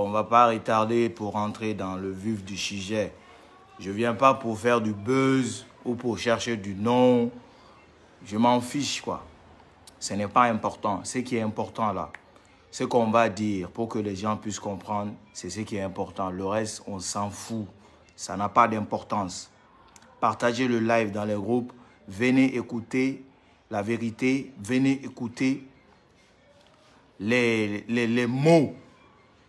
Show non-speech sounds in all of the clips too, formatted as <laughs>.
on ne va pas retarder pour entrer dans le vif du sujet. Je ne viens pas pour faire du buzz ou pour chercher du nom. Je m'en fiche quoi. Ce n'est pas important. Ce qui est important là, ce qu'on va dire pour que les gens puissent comprendre, c'est ce qui est important. Le reste, on s'en fout. Ça n'a pas d'importance. Partagez le live dans les groupes. Venez écouter la vérité. Venez écouter les, les, les mots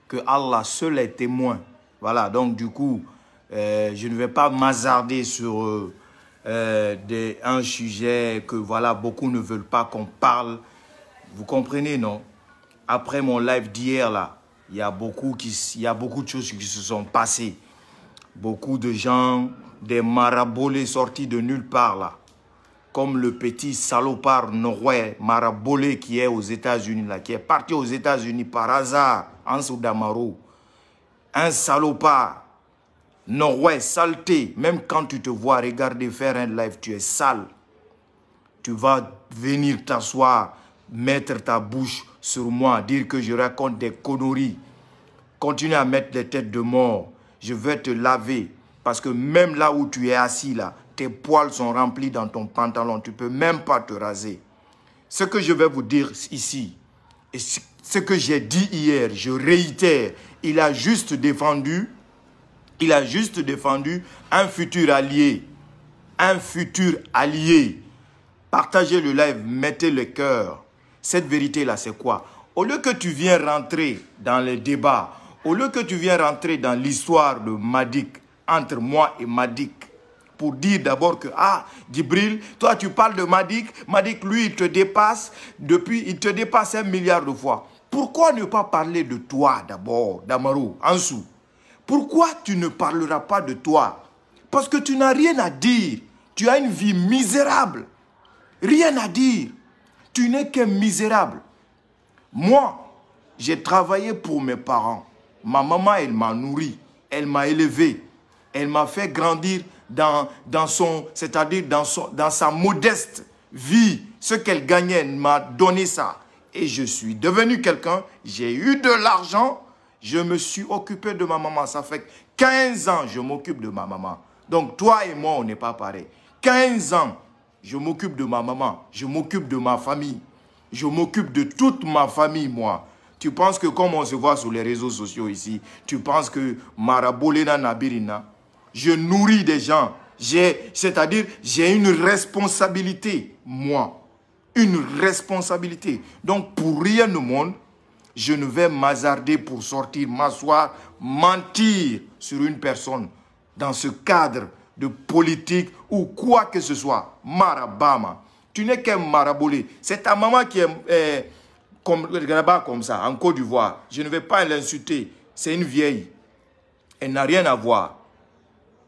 que Allah seul est témoin. Voilà, donc du coup, euh, je ne vais pas m'azarder sur euh, euh, un sujet que voilà, beaucoup ne veulent pas qu'on parle. Vous comprenez, non Après mon live d'hier, là, il y, a beaucoup qui, il a beaucoup de choses qui se sont passées. Beaucoup de gens, des marabolés sortis de nulle part, là comme le petit salopard norway marabolé qui est aux États-Unis, là, qui est parti aux États-Unis par hasard, en Soudamaro. Un salopard norway saleté. Même quand tu te vois regarder faire un live, tu es sale. Tu vas venir t'asseoir, mettre ta bouche sur moi, dire que je raconte des conneries. Continue à mettre les têtes de mort. Je vais te laver. Parce que même là où tu es assis, là, tes poils sont remplis dans ton pantalon, tu ne peux même pas te raser. Ce que je vais vous dire ici, et ce que j'ai dit hier, je réitère, il a juste défendu, il a juste défendu un futur allié, un futur allié. Partagez le live, mettez le cœur. Cette vérité-là, c'est quoi Au lieu que tu viens rentrer dans les débats, au lieu que tu viens rentrer dans l'histoire de Madik, entre moi et Madik, pour dire d'abord que, ah, Djibril, toi tu parles de Madik, Madik, lui, il te dépasse, depuis, il te dépasse un milliard de fois. Pourquoi ne pas parler de toi d'abord, en dessous... Pourquoi tu ne parleras pas de toi Parce que tu n'as rien à dire. Tu as une vie misérable. Rien à dire. Tu n'es qu'un misérable. Moi, j'ai travaillé pour mes parents. Ma maman, elle m'a nourri. Elle m'a élevé. Elle m'a fait grandir dans, son, c'est-à-dire dans, dans sa modeste vie, ce qu'elle gagnait m'a donné ça. Et je suis devenu quelqu'un, j'ai eu de l'argent, je me suis occupé de ma maman. Ça fait 15 ans, je m'occupe de ma maman. Donc toi et moi, on n'est pas pareil. 15 ans, je m'occupe de ma maman, je m'occupe de ma famille, je m'occupe de toute ma famille, moi. Tu penses que comme on se voit sur les réseaux sociaux ici, tu penses que Marabolena Nabirina, je nourris des gens. C'est-à-dire, j'ai une responsabilité, moi. Une responsabilité. Donc, pour rien au monde, je ne vais m'hazarder pour sortir, m'asseoir, mentir sur une personne dans ce cadre de politique ou quoi que ce soit. Marabama. Tu n'es qu'un marabolé. C'est ta maman qui est comme, comme ça, en Côte d'Ivoire. Je ne vais pas l'insulter. C'est une vieille. Elle n'a rien à voir.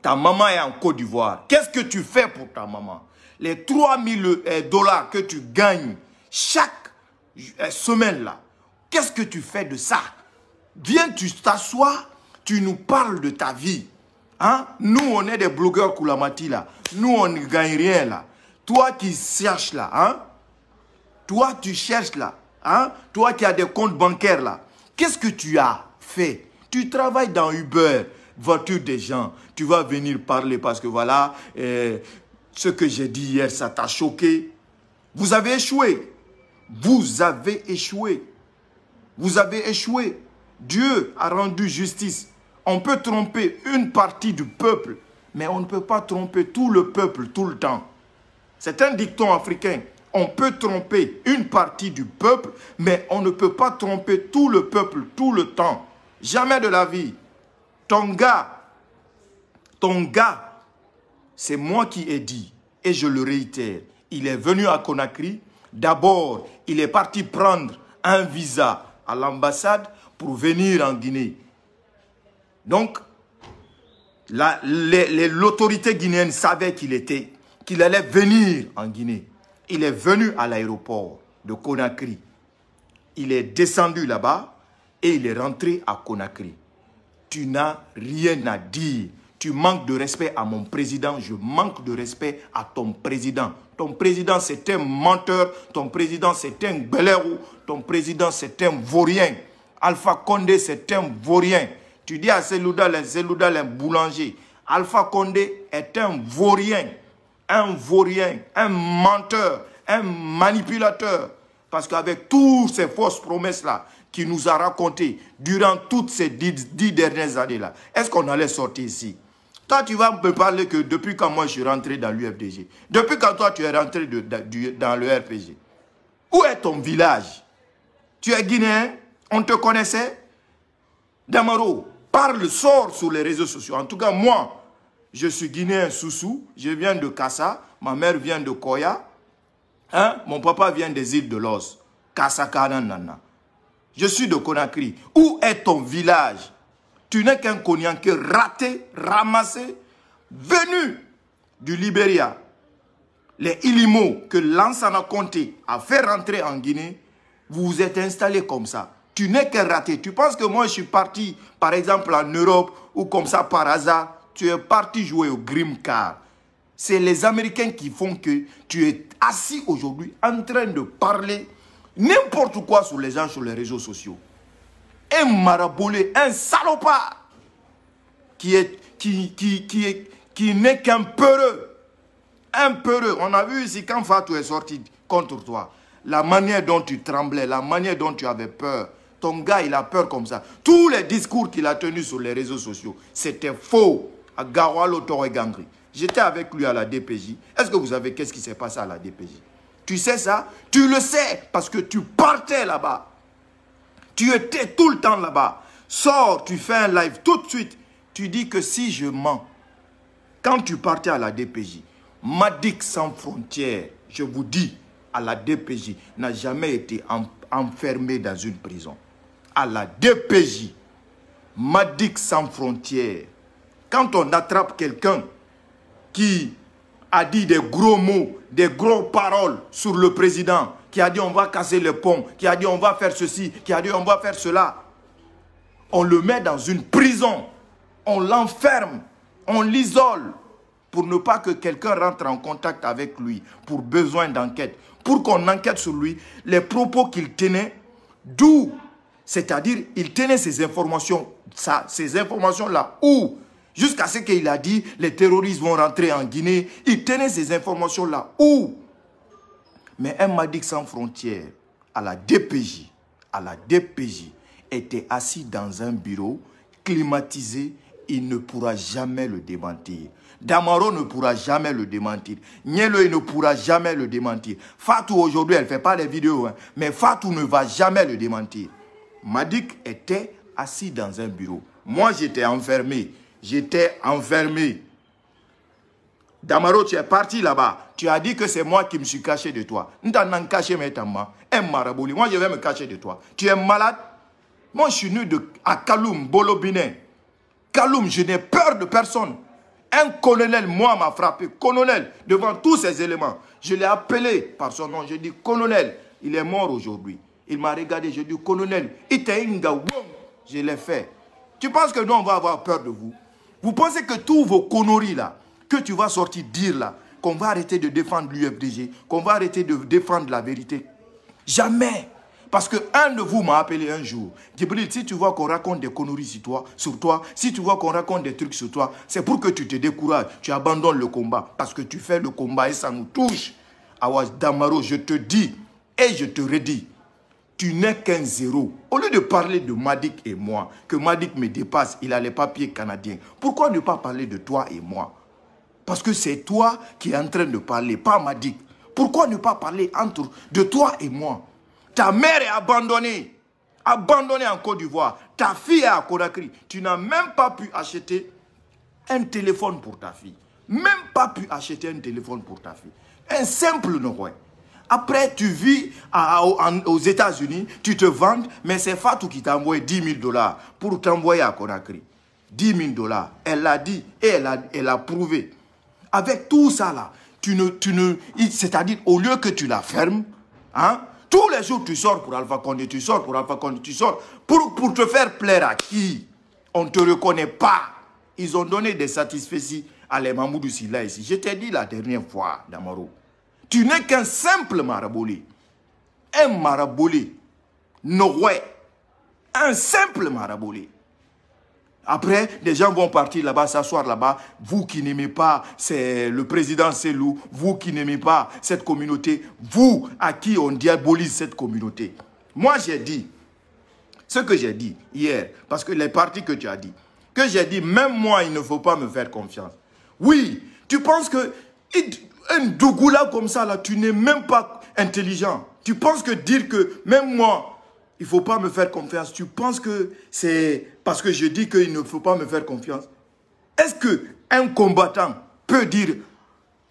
Ta maman est en Côte d'Ivoire. Qu'est-ce que tu fais pour ta maman Les 3000 euh, dollars que tu gagnes chaque euh, semaine là, qu'est-ce que tu fais de ça Viens, tu t'assois, tu nous parles de ta vie. Hein? Nous, on est des blogueurs Koulamati là. Nous, on ne gagne rien là. Toi qui cherches là, hein? Toi, tu cherches là, hein? Toi qui as des comptes bancaires là. Qu'est-ce que tu as fait Tu travailles dans Uber, voiture des gens. Tu vas venir parler parce que voilà, euh, ce que j'ai dit hier, ça t'a choqué. Vous avez échoué. Vous avez échoué. Vous avez échoué. Dieu a rendu justice. On peut tromper une partie du peuple, mais on ne peut pas tromper tout le peuple tout le temps. C'est un dicton africain. On peut tromper une partie du peuple, mais on ne peut pas tromper tout le peuple tout le temps. Jamais de la vie ton gars, ton gars, c'est moi qui ai dit, et je le réitère, il est venu à Conakry, d'abord, il est parti prendre un visa à l'ambassade pour venir en Guinée. Donc, l'autorité guinéenne savait qu'il était, qu'il allait venir en Guinée. Il est venu à l'aéroport de Conakry. Il est descendu là-bas et il est rentré à Conakry tu n'as rien à dire. Tu manques de respect à mon président, je manque de respect à ton président. Ton président, c'est un menteur, ton président, c'est un belérou, ton président, c'est un vaurien. Alpha Condé, c'est un vaurien. Tu dis à Zélouda, les les Alpha Condé est un vaurien, un vaurien, un menteur, un manipulateur. Parce qu'avec toutes ces fausses promesses-là, qui nous a raconté durant toutes ces dix, dernières années-là, est-ce qu'on allait sortir ici Toi, tu vas me parler que depuis quand moi je suis rentré dans l'UFDG, depuis quand toi tu es rentré de, dans le RPG, où est ton village Tu es guinéen On te connaissait Damaro, parle, sort sur les réseaux sociaux. En tout cas, moi, je suis guinéen Soussou, je viens de Kassa, ma mère vient de Koya, hein? mon papa vient des îles de Los, Kassa Nana. Je suis de Conakry. Où est ton village Tu n'es qu'un que raté, ramassé, venu du Libéria. Les Ilimo que Lansana Conté a fait rentrer en Guinée, vous vous êtes installés comme ça. Tu n'es qu'un raté. Tu penses que moi, je suis parti, par exemple, en Europe ou comme ça, par hasard. Tu es parti jouer au Grimcar. C'est les Américains qui font que tu es assis aujourd'hui en train de parler n'importe quoi sur les gens sur les réseaux sociaux. Un marabolé, un salopard qui est qui, qui, qui n'est qu'un peureux. Un peureux. On a vu ici quand Fatou est sorti contre toi, la manière dont tu tremblais, la manière dont tu avais peur. Ton gars, il a peur comme ça. Tous les discours qu'il a tenus sur les réseaux sociaux, c'était faux. À Garoualo, et J'étais avec lui à la DPJ. Est-ce que vous savez qu'est-ce qui s'est passé à la DPJ tu sais ça Tu le sais parce que tu partais là-bas. Tu étais tout le temps là-bas. Sors, tu fais un live tout de suite. Tu dis que si je mens, quand tu partais à la DPJ, Madic sans frontières, je vous dis, à la DPJ, n'a jamais été enfermé dans une prison. À la DPJ, Madic sans frontières, quand on attrape quelqu'un qui a dit des gros mots, des gros paroles sur le président, qui a dit on va casser le pont, qui a dit on va faire ceci, qui a dit on va faire cela. On le met dans une prison, on l'enferme, on l'isole pour ne pas que quelqu'un rentre en contact avec lui pour besoin d'enquête, pour qu'on enquête sur lui, les propos qu'il tenait, d'où, c'est-à-dire il tenait ces informations, ça, ces informations-là, où Jusqu'à ce qu'il a dit, les terroristes vont rentrer en Guinée. Il tenait ces informations-là. Où Mais un Madik sans frontières, à la DPJ, à la DPJ, était assis dans un bureau climatisé. Il ne pourra jamais le démentir. Damaro ne pourra jamais le démentir. Nielo, il ne pourra jamais le démentir. Fatou, aujourd'hui, elle ne fait pas les vidéos, hein. mais Fatou ne va jamais le démentir. Madik était assis dans un bureau. Moi, j'étais enfermé. J'étais enfermé. Damaro, tu es parti là-bas. Tu as dit que c'est moi qui me suis caché de toi. caché Un marabouli. Moi, je vais me cacher de toi. Tu es malade. Moi, je suis nu de, à Kaloum, Bolobinet. Kaloum, je n'ai peur de personne. Un colonel, moi, m'a frappé. Colonel, devant tous ces éléments. Je l'ai appelé par son nom. Je dis, colonel, il est mort aujourd'hui. Il m'a regardé. Je dis, colonel, Je l'ai fait. Tu penses que nous, on va avoir peur de vous vous pensez que tous vos conneries là, que tu vas sortir dire là, qu'on va arrêter de défendre l'UFDG, qu'on va arrêter de défendre la vérité. Jamais. Parce que un de vous m'a appelé un jour. Dibril, si tu vois qu'on raconte des conneries sur toi, si tu vois qu'on raconte des trucs sur toi, c'est pour que tu te décourages, tu abandonnes le combat. Parce que tu fais le combat et ça nous touche. Awa Damaro, je te dis et je te redis, tu n'es qu'un zéro. Au lieu de parler de Madik et moi, que Madik me dépasse, il a les papiers canadiens, pourquoi ne pas parler de toi et moi Parce que c'est toi qui es en train de parler, pas Madik. Pourquoi ne pas parler entre de toi et moi Ta mère est abandonnée, abandonnée en Côte d'Ivoire. Ta fille est à Conakry. Tu n'as même pas pu acheter un téléphone pour ta fille. Même pas pu acheter un téléphone pour ta fille. Un simple Noël. Après, tu vis aux États-Unis, tu te vends, mais c'est Fatou qui t'a envoyé 10 000 dollars pour t'envoyer à Conakry. 10 000 dollars, elle l'a dit et elle a, elle a prouvé. Avec tout ça là, tu ne, tu ne, c'est-à-dire au lieu que tu la fermes, hein, tous les jours tu sors pour Alpha Condé, tu sors pour Alpha Condé, tu sors pour, te faire plaire à qui On ne te reconnaît pas. Ils ont donné des satisfaits à les Mamoudou là ici. Je t'ai dit la dernière fois, Damaro. Tu n'es qu'un simple marabouli. Un marabouli. noé, Un simple marabouli. Après, des gens vont partir là-bas, s'asseoir là-bas. Vous qui n'aimez pas c'est le président Selou, vous qui n'aimez pas cette communauté, vous à qui on diabolise cette communauté. Moi, j'ai dit, ce que j'ai dit hier, parce que les parties que tu as dit, que j'ai dit, même moi, il ne faut pas me faire confiance. Oui, tu penses que un Dougoula comme ça, là, tu n'es même pas intelligent. Tu penses que dire que même moi, il ne faut pas me faire confiance. Tu penses que c'est parce que je dis qu'il ne faut pas me faire confiance. Est-ce qu'un combattant peut dire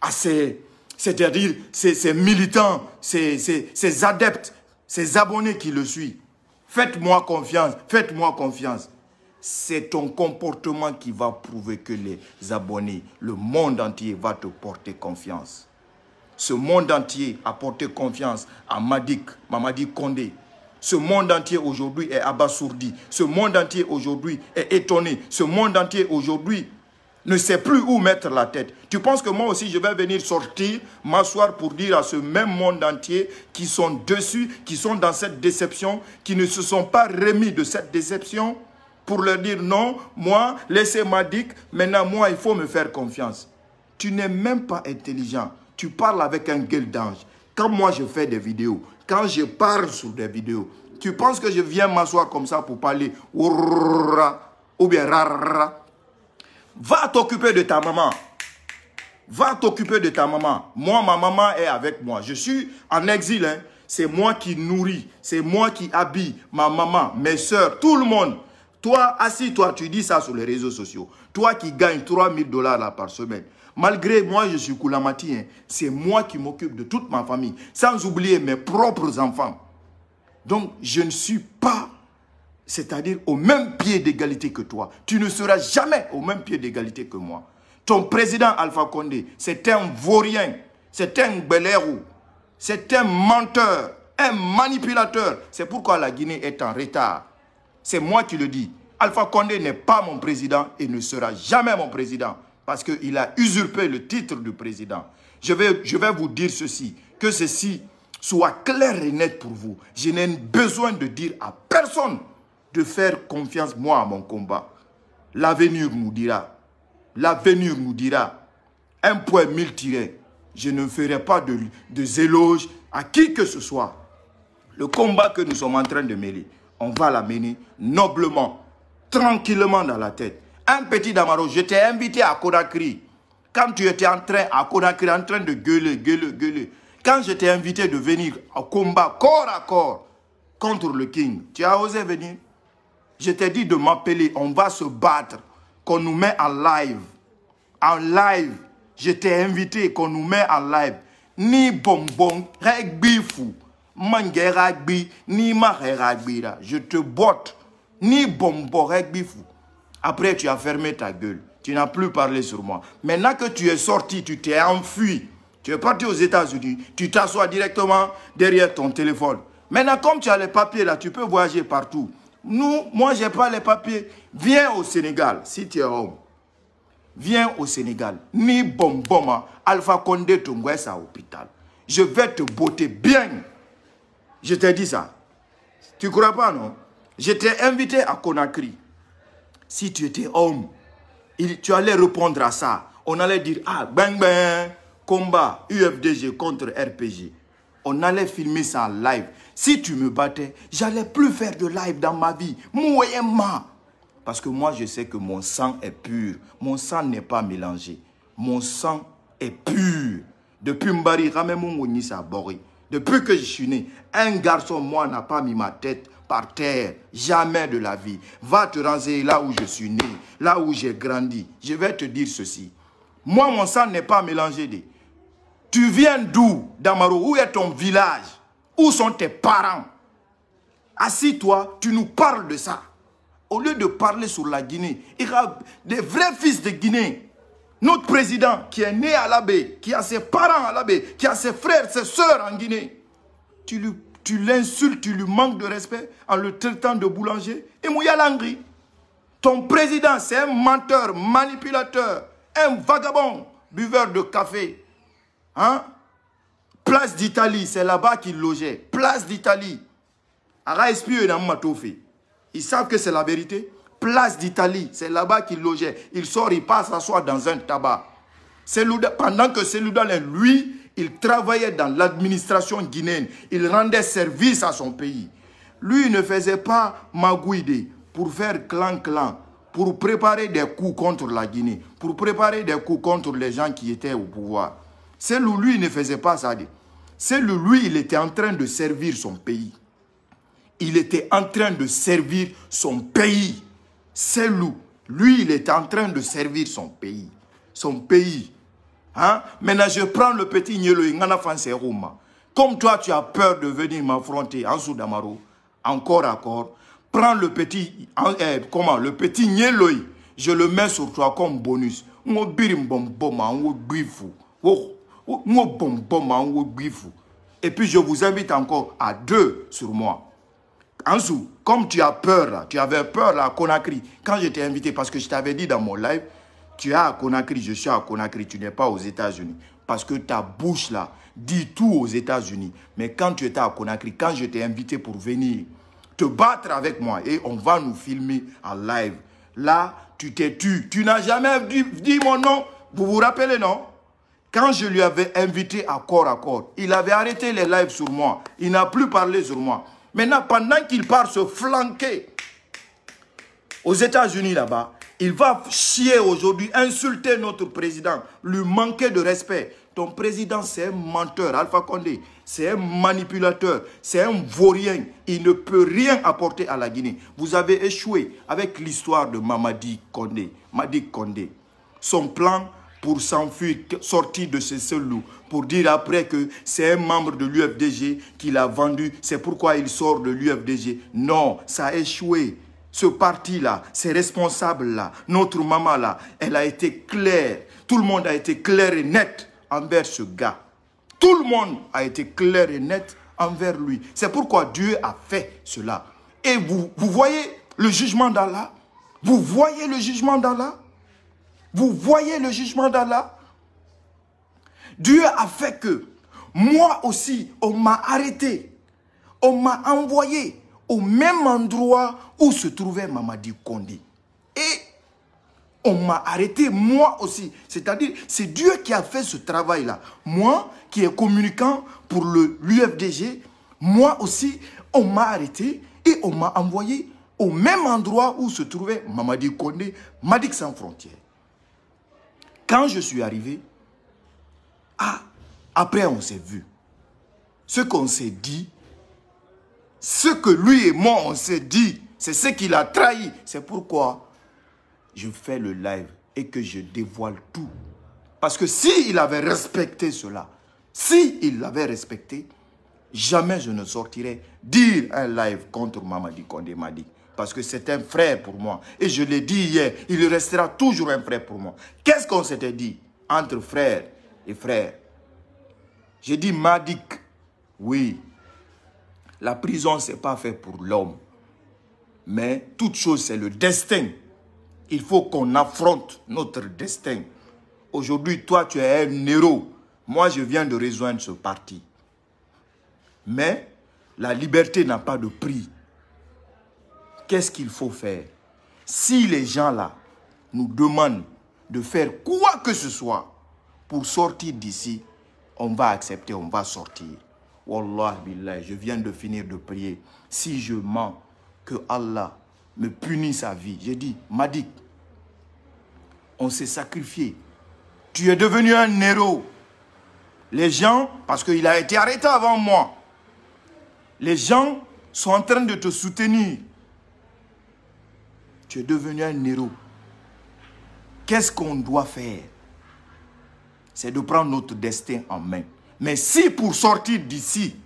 à ah, ses, c'est-à-dire militants, ses adeptes, ses abonnés qui le suivent, faites-moi confiance, faites-moi confiance c'est ton comportement qui va prouver que les abonnés, le monde entier va te porter confiance. Ce monde entier a porté confiance à Madik, Mamadi Kondé. Ce monde entier aujourd'hui est abasourdi. Ce monde entier aujourd'hui est étonné. Ce monde entier aujourd'hui ne sait plus où mettre la tête. Tu penses que moi aussi, je vais venir sortir, m'asseoir pour dire à ce même monde entier qui sont dessus, qui sont dans cette déception, qui ne se sont pas remis de cette déception, pour leur dire non, moi, laissez ma dick, maintenant moi, il faut me faire confiance. Tu n'es même pas intelligent. Tu parles avec un gueule d'ange. Quand moi, je fais des vidéos, quand je parle sur des vidéos, tu penses que je viens m'asseoir comme ça pour parler ou bien Va t'occuper de ta maman. Va t'occuper de ta maman. Moi, ma maman est avec moi. Je suis en exil. Hein. C'est moi qui nourris. C'est moi qui habille ma maman, mes soeurs, tout le monde. Toi, assis-toi, tu dis ça sur les réseaux sociaux. Toi qui gagnes 3000 dollars par semaine. Malgré moi, je suis Koulamati, hein. c'est moi qui m'occupe de toute ma famille, sans oublier mes propres enfants. Donc, je ne suis pas, c'est-à-dire au même pied d'égalité que toi. Tu ne seras jamais au même pied d'égalité que moi. Ton président Alpha Condé, c'est un vaurien, c'est un belérou, c'est un menteur, un manipulateur. C'est pourquoi la Guinée est en retard. C'est moi qui le dis. Alpha Condé n'est pas mon président et ne sera jamais mon président parce qu'il a usurpé le titre de président. Je vais, je vais vous dire ceci, que ceci soit clair et net pour vous. Je n'ai besoin de dire à personne de faire confiance, moi, à mon combat. L'avenir nous dira. L'avenir nous dira. Un point mille tirés. Je ne ferai pas de, de éloges à qui que ce soit. Le combat que nous sommes en train de mêler, on va l'amener noblement, tranquillement dans la tête. Un petit Damaro, je t'ai invité à Conakry. Quand tu étais en train, à Conakry, en train de gueuler, gueuler, gueuler. Quand je t'ai invité de venir au combat corps à corps contre le King, tu as osé venir Je t'ai dit de m'appeler, on va se battre, qu'on nous met en live. En live, je t'ai invité, qu'on nous met en live. Ni bonbon, reg bifou. Mangeragbi, ni Je te botte, ni Après, tu as fermé ta gueule. Tu n'as plus parlé sur moi. Maintenant que tu es sorti, tu t'es enfui. Tu es parti aux États-Unis. Tu t'assois directement derrière ton téléphone. Maintenant, comme tu as les papiers là, tu peux voyager partout. Nous, moi, je n'ai pas les papiers. Viens au Sénégal, si tu es homme. Viens au Sénégal. Ni bomboma, Alpha Condé, à hôpital. Je vais te botter bien. Je t'ai dit ça. Tu crois pas, non Je t'ai invité à Conakry. Si tu étais homme, il, tu allais répondre à ça. On allait dire, ah, bang, bang, combat UFDG contre RPG. On allait filmer ça en live. Si tu me battais, j'allais plus faire de live dans ma vie. Moyennement. Parce que moi, je sais que mon sang est pur. Mon sang n'est pas mélangé. Mon sang est pur. Depuis Mbari, Ramemouni, ça Bori depuis que je suis né, un garçon, moi, n'a pas mis ma tête par terre, jamais de la vie. Va te ranger là où je suis né, là où j'ai grandi. Je vais te dire ceci. Moi, mon sang n'est pas mélangé. Tu viens d'où, Damaro Où est ton village Où sont tes parents Assis-toi, tu nous parles de ça. Au lieu de parler sur la Guinée, il y a des vrais fils de Guinée notre président qui est né à l'abbé, qui a ses parents à l'abbé, qui a ses frères, ses soeurs en Guinée, tu l'insultes, tu, tu lui manques de respect en le traitant de boulanger. Et Mouya Langri, ton président, c'est un menteur, manipulateur, un vagabond, buveur de café. Hein? Place d'Italie, c'est là-bas qu'il logeait. Place d'Italie. Ils savent que c'est la vérité place d'Italie. C'est là-bas qu'il logeait. Il sort, il passe s'asseoir dans un tabac. Pendant que celui-là, lui, il travaillait dans l'administration guinéenne. Il rendait service à son pays. Lui, ne faisait pas magouider pour faire clan-clan, pour préparer des coups contre la Guinée, pour préparer des coups contre les gens qui étaient au pouvoir. celui lui, il ne faisait pas ça. c'est lui, il était en train de servir son pays. Il était en train de servir son pays. C'est loup. Lui, il est en train de servir son pays. Son pays. Hein? Maintenant, je prends le petit Nyelo Comme toi, tu as peur de venir m'affronter en Soudamaro, encore à corps, prends le petit, eh, comment, le petit je le mets sur toi comme bonus. Et puis, je vous invite encore à deux sur moi. Enzo, comme tu as peur, tu avais peur à Conakry, quand je t'ai invité, parce que je t'avais dit dans mon live, tu es à Conakry, je suis à Conakry, tu n'es pas aux États-Unis. Parce que ta bouche là dit tout aux États-Unis. Mais quand tu étais à Conakry, quand je t'ai invité pour venir te battre avec moi et on va nous filmer en live, là, tu t'es tu. Tu n'as jamais dit, dit, mon nom. Vous vous rappelez, non Quand je lui avais invité à corps à corps, il avait arrêté les lives sur moi. Il n'a plus parlé sur moi. Maintenant, pendant qu'il part se flanquer aux États-Unis là-bas, il va chier aujourd'hui, insulter notre président, lui manquer de respect. Ton président, c'est un menteur, Alpha Condé. C'est un manipulateur, c'est un vaurien. Il ne peut rien apporter à la Guinée. Vous avez échoué avec l'histoire de Mamadi Condé. Mamadi Condé. Son plan pour s'enfuir, sortir de ce seul loup, pour dire après que c'est un membre de l'UFDG qui l'a vendu, c'est pourquoi il sort de l'UFDG. Non, ça a échoué. Ce parti-là, ces responsables-là, notre maman-là, elle a été claire. Tout le monde a été clair et net envers ce gars. Tout le monde a été clair et net envers lui. C'est pourquoi Dieu a fait cela. Et vous, vous voyez le jugement d'Allah Vous voyez le jugement d'Allah vous voyez le jugement d'Allah Dieu a fait que moi aussi, on m'a arrêté. On m'a envoyé au même endroit où se trouvait Mamadi Kondé. Et on m'a arrêté, moi aussi. C'est-à-dire, c'est Dieu qui a fait ce travail-là. Moi, qui est communicant pour l'UFDG, moi aussi, on m'a arrêté et on m'a envoyé au même endroit où se trouvait Mamadi Kondé, Madik sans frontières. Quand je suis arrivé, ah, après on s'est vu. Ce qu'on s'est dit, ce que lui et moi on s'est dit, c'est ce qu'il a trahi. C'est pourquoi je fais le live et que je dévoile tout. Parce que s'il avait respecté cela, s'il il l'avait respecté, jamais je ne sortirais dire un live contre Mamadi Kondé Madi parce que c'est un frère pour moi. Et je l'ai dit hier, il restera toujours un frère pour moi. Qu'est-ce qu'on s'était dit entre frère et frère J'ai dit Madik, oui, la prison, ce n'est pas fait pour l'homme. Mais toute chose, c'est le destin. Il faut qu'on affronte notre destin. Aujourd'hui, toi, tu es un héros. Moi, je viens de rejoindre ce parti. Mais la liberté n'a pas de prix qu'est-ce qu'il faut faire Si les gens là nous demandent de faire quoi que ce soit pour sortir d'ici, on va accepter, on va sortir. Wallah billah, je viens de finir de prier. Si je mens, que Allah me punisse sa vie. J'ai dit, Madik, on s'est sacrifié. Tu es devenu un héros. Les gens, parce qu'il a été arrêté avant moi, les gens sont en train de te soutenir. Tu es devenu un héros. Qu'est-ce qu'on doit faire C'est de prendre notre destin en main. Mais si pour sortir d'ici,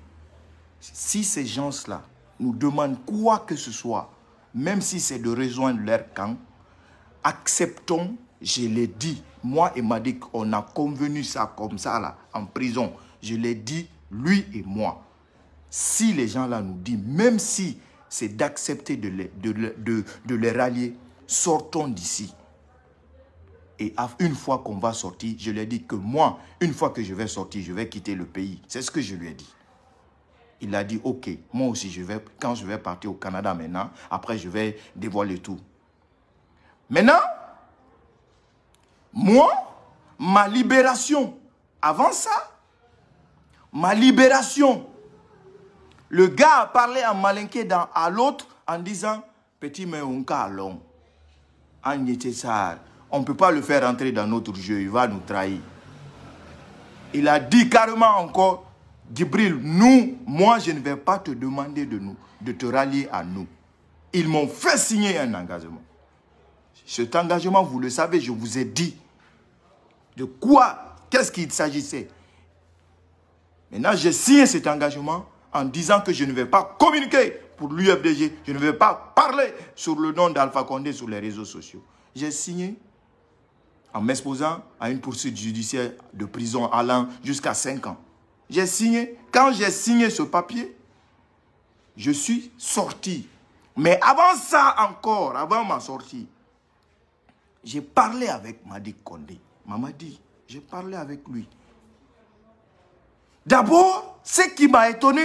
si ces gens-là nous demandent quoi que ce soit, même si c'est de rejoindre leur camp, acceptons, je l'ai dit, moi et Madik, on a convenu ça comme ça, là, en prison. Je l'ai dit, lui et moi. Si les gens-là nous disent, même si c'est d'accepter de les, les rallier. Sortons d'ici. Et une fois qu'on va sortir, je lui ai dit que moi, une fois que je vais sortir, je vais quitter le pays. C'est ce que je lui ai dit. Il a dit, ok, moi aussi, je vais, quand je vais partir au Canada maintenant, après je vais dévoiler tout. Maintenant, moi, ma libération, avant ça, ma libération, le gars a parlé en malinqué à l'autre en disant Petit mais on On ne peut pas le faire entrer dans notre jeu, il va nous trahir. Il a dit carrément encore Gibril, nous, moi, je ne vais pas te demander de nous, de te rallier à nous. Ils m'ont fait signer un engagement. Cet engagement, vous le savez, je vous ai dit. De quoi Qu'est-ce qu'il s'agissait Maintenant, j'ai signé cet engagement en disant que je ne vais pas communiquer pour l'UFDG, je ne vais pas parler sur le nom d'Alpha Condé sur les réseaux sociaux. J'ai signé en m'exposant à une poursuite judiciaire de prison allant jusqu'à 5 ans. J'ai signé, quand j'ai signé ce papier, je suis sorti. Mais avant ça encore, avant ma sortie, j'ai parlé avec Madi Condé. dit, j'ai parlé avec lui. D'abord, ce qui m'a étonné,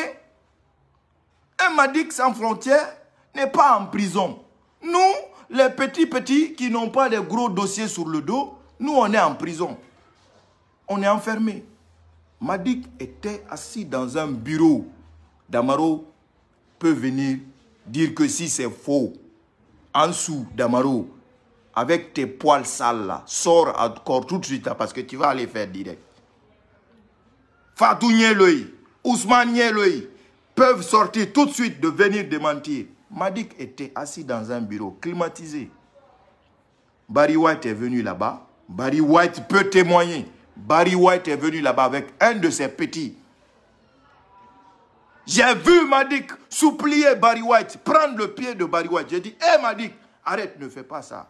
un Madik Sans Frontières n'est pas en prison. Nous, les petits petits qui n'ont pas de gros dossiers sur le dos, nous, on est en prison. On est enfermés. Madik était assis dans un bureau. Damaro peut venir dire que si c'est faux, en dessous, Damaro, avec tes poils sales là, sors encore tout de suite parce que tu vas aller faire direct. Fatou Nieloi, Ousmane Nieloi peuvent sortir tout de suite de venir démentir. Madik était assis dans un bureau climatisé. Barry White est venu là-bas. Barry White peut témoigner. Barry White est venu là-bas avec un de ses petits. J'ai vu Madik supplier Barry White, prendre le pied de Barry White. J'ai dit, hé Madik, arrête, ne fais pas ça.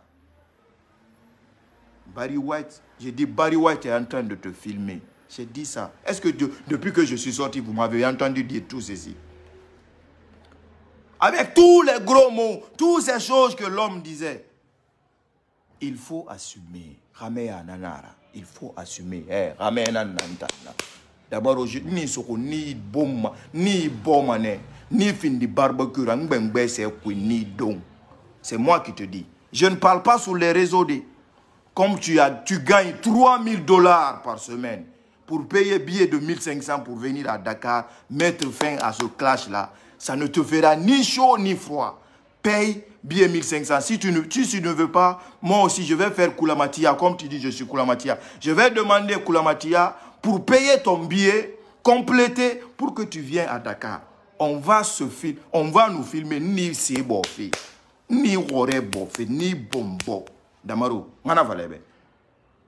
Barry White, j'ai dit, Barry White est en train de te filmer. J'ai dit ça. Est-ce que depuis que je suis sorti, vous m'avez entendu dire tout ceci Avec tous les gros mots, toutes ces choses que l'homme disait, il faut assumer. Il faut assumer. Eh, ni ni ni bomane, ni fin de barbecue, ni don. C'est moi qui te dis. Je ne parle pas sur les réseaux des. Comme tu, as, tu gagnes 3000 dollars par semaine pour payer billet de 1500 pour venir à Dakar, mettre fin à ce clash-là. Ça ne te fera ni chaud ni froid. Paye billet 1500. Si tu ne, ne veux pas, moi aussi, je vais faire Koulamatia. Comme tu dis, je suis Koulamatia. Je vais demander Koulamatia pour payer ton billet, compléter, pour que tu viennes à Dakar. On va, se fil on va nous filmer ni Sebofi, ni Rore Bofi, ni Bombo. Damaru, Ngana Valebe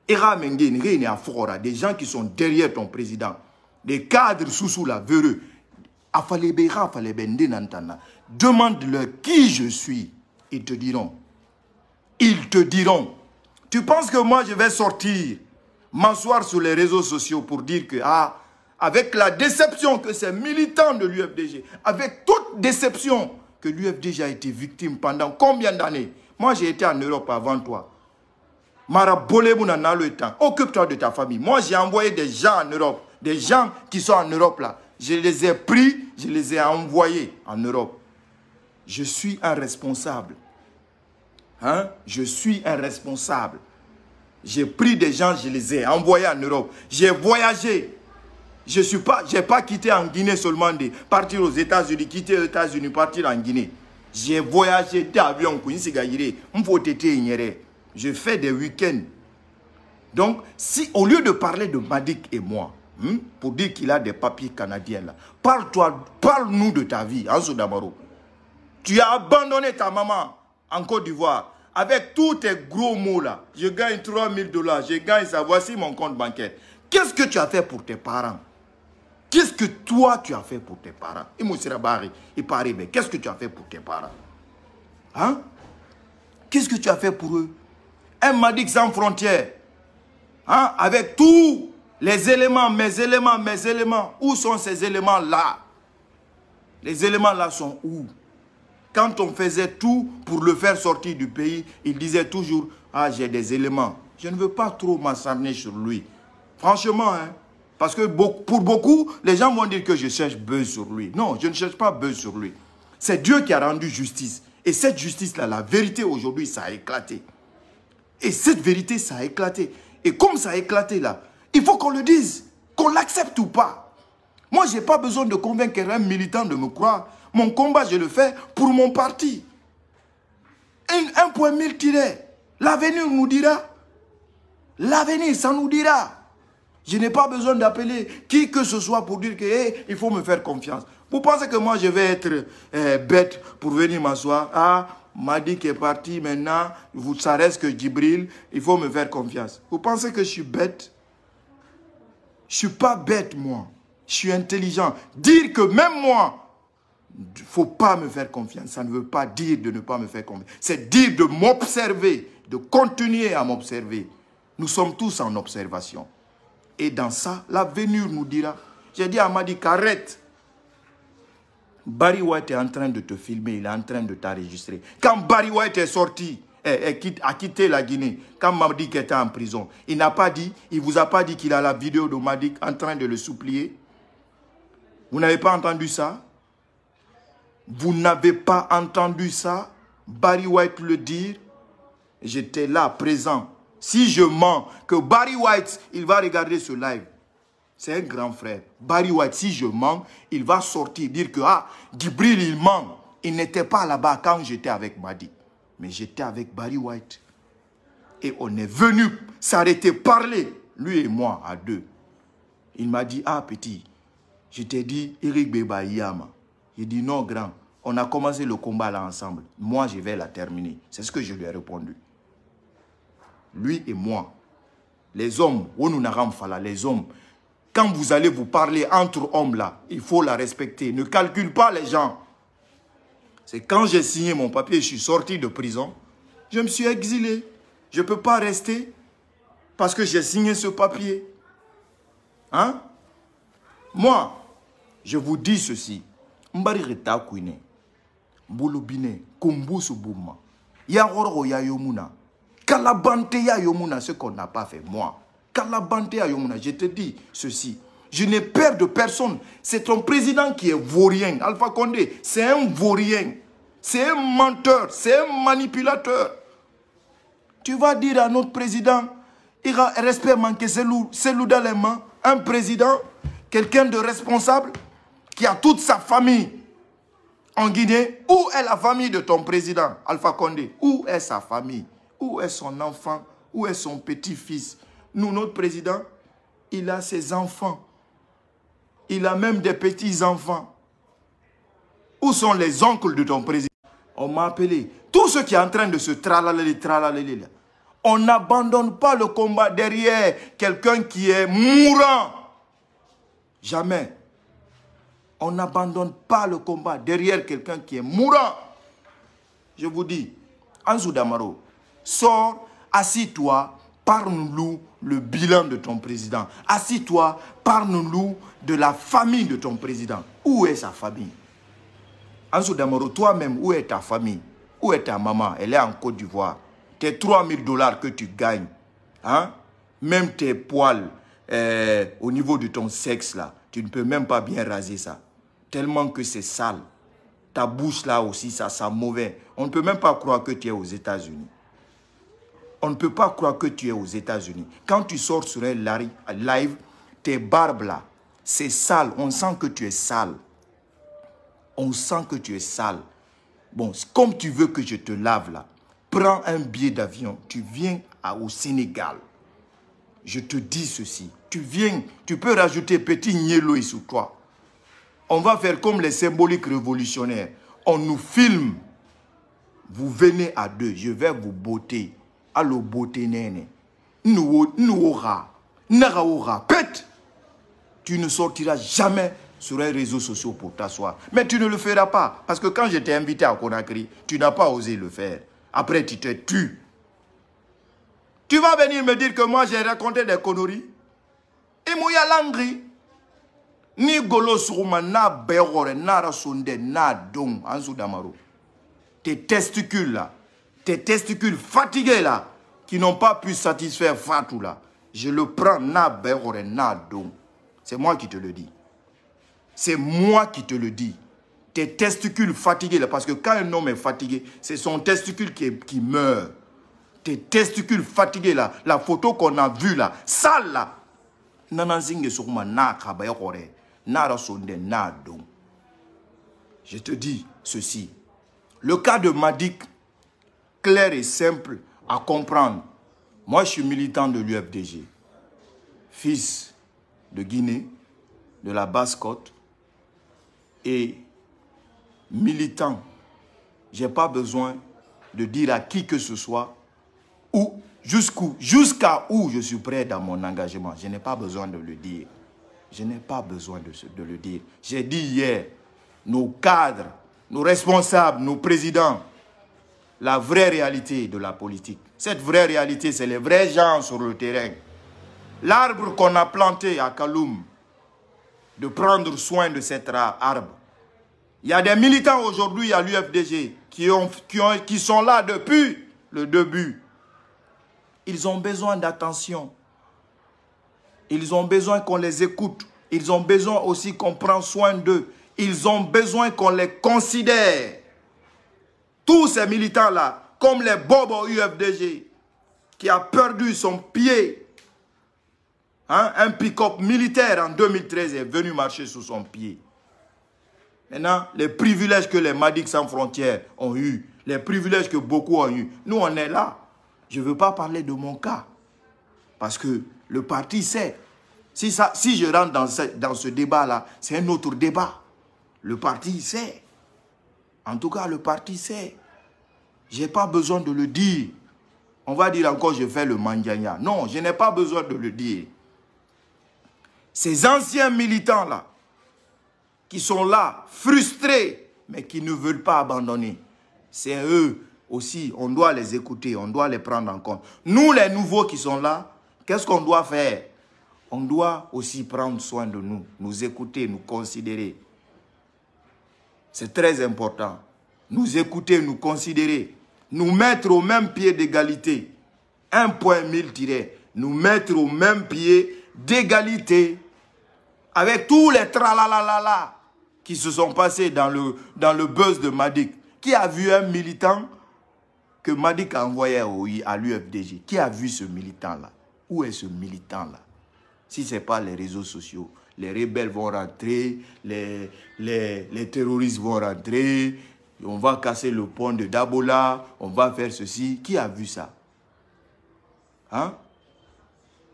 des gens qui sont derrière ton président, des cadres sous la veureux. Demande-leur qui je suis. Ils te diront. Ils te diront. Tu penses que moi, je vais sortir, m'asseoir sur les réseaux sociaux pour dire que, ah, avec la déception que ces militants de l'UFDG, avec toute déception que l'UFDG a été victime pendant combien d'années Moi, j'ai été en Europe avant toi pas le temps. Occupe-toi de ta famille. Moi, j'ai envoyé des gens en Europe. Des gens qui sont en Europe là. Je les ai pris, je les ai envoyés en Europe. Je suis un responsable. Hein? Je suis un responsable. J'ai pris des gens, je les ai envoyés en Europe. J'ai voyagé. Je suis pas, j'ai pas quitté en Guinée seulement de partir aux États-Unis, quitter aux États-Unis, partir en Guinée. J'ai voyagé d'avion, je fais des week-ends. Donc, si au lieu de parler de Madik et moi, hmm, pour dire qu'il a des papiers canadiens là, parle-toi, parle-nous de ta vie, Anso hein, Damaro. Tu as abandonné ta maman en Côte d'Ivoire avec tous tes gros mots là. Je gagne 3000 dollars, je gagne ça, voici mon compte bancaire. Qu'est-ce que tu as fait pour tes parents Qu'est-ce que toi tu as fait pour tes parents Qu'est-ce que tu as fait pour tes parents Hein Qu'est-ce que tu as fait pour eux un Madik sans frontières, hein, avec tous les éléments, mes éléments, mes éléments, où sont ces éléments-là Les éléments-là sont où Quand on faisait tout pour le faire sortir du pays, il disait toujours, ah j'ai des éléments. Je ne veux pas trop m'acharner sur lui. Franchement, hein, parce que pour beaucoup, les gens vont dire que je cherche buzz sur lui. Non, je ne cherche pas buzz sur lui. C'est Dieu qui a rendu justice. Et cette justice-là, la vérité aujourd'hui, ça a éclaté. Et cette vérité, ça a éclaté. Et comme ça a éclaté là, il faut qu'on le dise, qu'on l'accepte ou pas. Moi, je n'ai pas besoin de convaincre un militant de me croire. Mon combat, je le fais pour mon parti. Un, point mille tirés. L'avenir nous dira. L'avenir, ça nous dira. Je n'ai pas besoin d'appeler qui que ce soit pour dire que il faut me faire confiance. Vous pensez que moi, je vais être euh, bête pour venir m'asseoir ah, Madi qui est parti maintenant, vous reste que Djibril, il faut me faire confiance. Vous pensez que je suis bête Je suis pas bête, moi. Je suis intelligent. Dire que même moi, il faut pas me faire confiance. Ça ne veut pas dire de ne pas me faire confiance. C'est dire de m'observer, de continuer à m'observer. Nous sommes tous en observation. Et dans ça, l'avenir nous dira. J'ai dit à Madi qu'arrête Barry White est en train de te filmer, il est en train de t'enregistrer. Quand Barry White est sorti, eh, eh, a quitté la Guinée, quand Mardik était en prison, il n'a pas dit, il vous a pas dit qu'il a la vidéo de Madik en train de le supplier. Vous n'avez pas entendu ça Vous n'avez pas entendu ça Barry White le dire J'étais là, présent. Si je mens, que Barry White, il va regarder ce live. C'est un grand frère. Barry White, si je mens, il va sortir dire que, ah, Gibril, il ment. Il n'était pas là-bas quand j'étais avec Madi. Mais j'étais avec Barry White. Et on est venu s'arrêter, parler, lui et moi, à deux. Il m'a dit, ah, petit, je t'ai dit, Eric Bebayama. J'ai dit, non, grand. On a commencé le combat là ensemble. Moi, je vais la terminer. C'est ce que je lui ai répondu. Lui et moi, les hommes, les hommes, quand vous allez vous parler entre hommes là, il faut la respecter. Ne calcule pas les gens. C'est quand j'ai signé mon papier, je suis sorti de prison, je me suis exilé. Je ne peux pas rester parce que j'ai signé ce papier. Hein? Moi, je vous dis ceci. Mbari ya Ce qu'on n'a pas fait, moi. Je te dis ceci. Je n'ai peur de personne. C'est ton président qui est vaurien. Alpha Condé, c'est un vaurien. C'est un menteur. C'est un manipulateur. Tu vas dire à notre président, il a respect manqué, c'est dans les mains. Un président, quelqu'un de responsable, qui a toute sa famille en Guinée. Où est la famille de ton président, Alpha Condé Où est sa famille Où est son enfant Où est son petit-fils nous, notre président, il a ses enfants. Il a même des petits-enfants. Où sont les oncles de ton président On m'a appelé. Tout ce qui est en train de se tralaler, tralalé, on n'abandonne pas le combat derrière quelqu'un qui est mourant. Jamais. On n'abandonne pas le combat derrière quelqu'un qui est mourant. Je vous dis, Anzou Damaro, sors, assis-toi, parle-nous, le bilan de ton président. Assis-toi, parle-nous de la famille de ton président. Où est sa famille Anso Damoro, toi-même, où est ta famille Où est ta maman Elle est en Côte d'Ivoire. Tes 3000 dollars que tu gagnes, hein? même tes poils euh, au niveau de ton sexe, là, tu ne peux même pas bien raser ça. Tellement que c'est sale. Ta bouche là aussi, ça sent mauvais. On ne peut même pas croire que tu es aux États-Unis on ne peut pas croire que tu es aux États-Unis. Quand tu sors sur un live, tes barbes là, c'est sale. On sent que tu es sale. On sent que tu es sale. Bon, comme tu veux que je te lave là, prends un billet d'avion, tu viens au Sénégal. Je te dis ceci, tu viens, tu peux rajouter petit Nieloï sur toi. On va faire comme les symboliques révolutionnaires. On nous filme. Vous venez à deux, je vais vous botter beauté nene, pète. Tu ne sortiras jamais sur les réseaux sociaux pour t'asseoir. Mais tu ne le feras pas. Parce que quand j'étais invité à Conakry, tu n'as pas osé le faire. Après, tu te tues. Tu vas venir me dire que moi, j'ai raconté des conneries. Et moi, langri. Ni berore, na na Tes testicules là, tes testicules fatigués là, qui n'ont pas pu satisfaire Fatou là, je le prends na ben C'est moi qui te le dis. C'est moi qui te le dis. Tes testicules fatigués là, parce que quand un homme est fatigué, c'est son testicule qui, qui meurt. Tes testicules fatigués là, la photo qu'on a vue là, sale là. Ben je te dis ceci. Le cas de Madik clair et simple à comprendre. Moi, je suis militant de l'UFDG, fils de Guinée, de la Basse-Côte, et militant. Je n'ai pas besoin de dire à qui que ce soit où, jusqu'où, jusqu'à où je suis prêt dans mon engagement. Je n'ai pas besoin de le dire. Je n'ai pas besoin de, de le dire. J'ai dit hier, nos cadres, nos responsables, nos présidents, la vraie réalité de la politique. Cette vraie réalité, c'est les vrais gens sur le terrain. L'arbre qu'on a planté à Kaloum, de prendre soin de cet arbre. Il y a des militants aujourd'hui à l'UFDG qui, ont, qui, sont là depuis le début. Ils ont besoin d'attention. Ils ont besoin qu'on les écoute. Ils ont besoin aussi qu'on prenne soin d'eux. Ils ont besoin qu'on les considère tous ces militants-là, comme les bobos UFDG, qui a perdu son pied. Hein, un pick-up militaire en 2013 est venu marcher sous son pied. Maintenant, les privilèges que les Madics sans frontières ont eus, les privilèges que beaucoup ont eus, nous on est là. Je ne veux pas parler de mon cas. Parce que le parti sait. Si, ça, si je rentre dans dans ce débat-là, c'est un autre débat. Le parti sait. En tout cas, le parti sait. Je n'ai pas besoin de le dire. On va dire encore, je fais le Manganya. Non, je n'ai pas besoin de le dire. Ces anciens militants-là, qui sont là, frustrés, mais qui ne veulent pas abandonner, c'est eux aussi, on doit les écouter, on doit les prendre en compte. Nous, les nouveaux qui sont là, qu'est-ce qu'on doit faire On doit aussi prendre soin de nous, nous écouter, nous considérer. C'est très important. Nous écouter, nous considérer, nous mettre au même pied d'égalité. Un point mille Nous mettre au même pied d'égalité avec tous les tralalala qui se sont passés dans le, dans le buzz de Madik. Qui a vu un militant que Madik a envoyé à l'UFDG Qui a vu ce militant-là Où est ce militant-là Si ce n'est pas les réseaux sociaux, les rebelles vont rentrer, les, les, terroristes vont rentrer, on va casser le pont de Dabola, on va faire ceci. Qui a vu ça Hein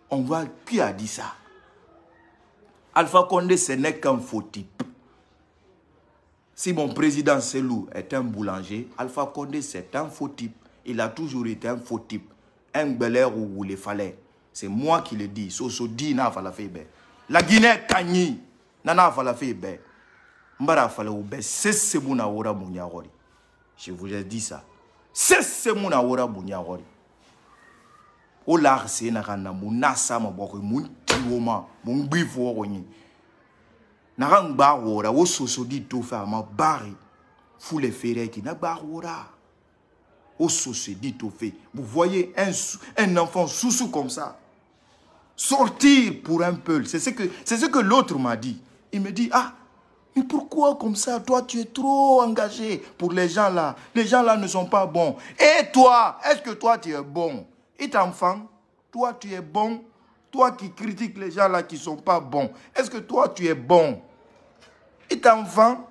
On va... Qui a dit ça Alpha Condé, ce n'est qu'un faux type. Si mon président Selou est un boulanger, Alpha Condé, c'est un faux type. Il a toujours été un faux type. Un bel air ou les fallait. C'est moi qui le dis. Soso dit n'a pas la la guinée kanyi nana fala fe be mbara fala u be sese muna wora munya gori je vous ai dit ça sese muna wora munya gori o la se na kana muna sa ma boko mun tiwoma mun gbifo ko nyi na kan gba wora wo soso di to ma bari foule fere ki na gba wora o soso di to vous voyez un un enfant sousou comme ça sortir pour un peu. C'est ce que, ce que l'autre m'a dit. Il me dit, ah, mais pourquoi comme ça Toi, tu es trop engagé pour les gens là. Les gens là ne sont pas bons. Et toi, est-ce que toi, tu es bon Et enfant, toi, tu es bon Toi qui critiques les gens là qui ne sont pas bons, est-ce que toi, tu es bon Et enfant,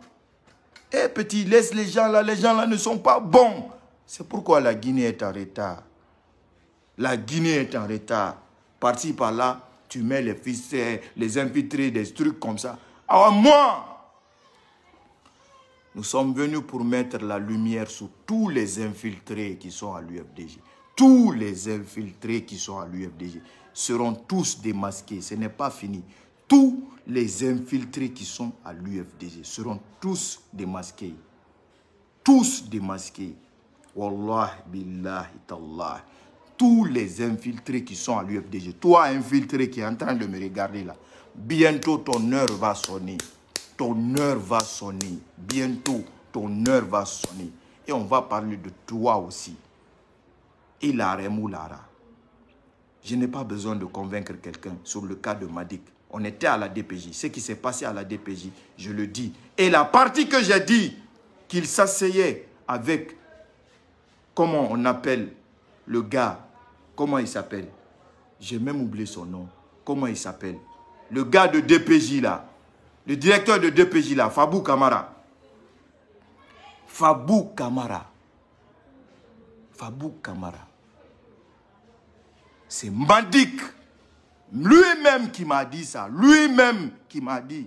eh petit, laisse les gens là, les gens là ne sont pas bons. C'est pourquoi la Guinée est en retard. La Guinée est en retard. Parti par-là, tu mets les euh, les infiltrés, des trucs comme ça. Alors moi, nous sommes venus pour mettre la lumière sur tous les infiltrés qui sont à l'UFDG. Tous les infiltrés qui sont à l'UFDG seront tous démasqués. Ce n'est pas fini. Tous les infiltrés qui sont à l'UFDG seront tous démasqués. Tous démasqués. Wallah billah, tallah tous les infiltrés qui sont à l'UFDG. Toi, infiltré qui est en train de me regarder là, bientôt ton heure va sonner. Ton heure va sonner. Bientôt ton heure va sonner. Et on va parler de toi aussi. Il a remoulara. Je n'ai pas besoin de convaincre quelqu'un sur le cas de Madik. On était à la DPJ. Ce qui s'est passé à la DPJ, je le dis. Et la partie que j'ai dit, qu'il s'asseyait avec, comment on appelle le gars Comment il s'appelle J'ai même oublié son nom. Comment il s'appelle Le gars de DPJ là. Le directeur de DPJ là, Fabou Kamara. Fabou Kamara. Fabou Kamara. C'est Mandik. Lui-même qui m'a dit ça. Lui-même qui m'a dit.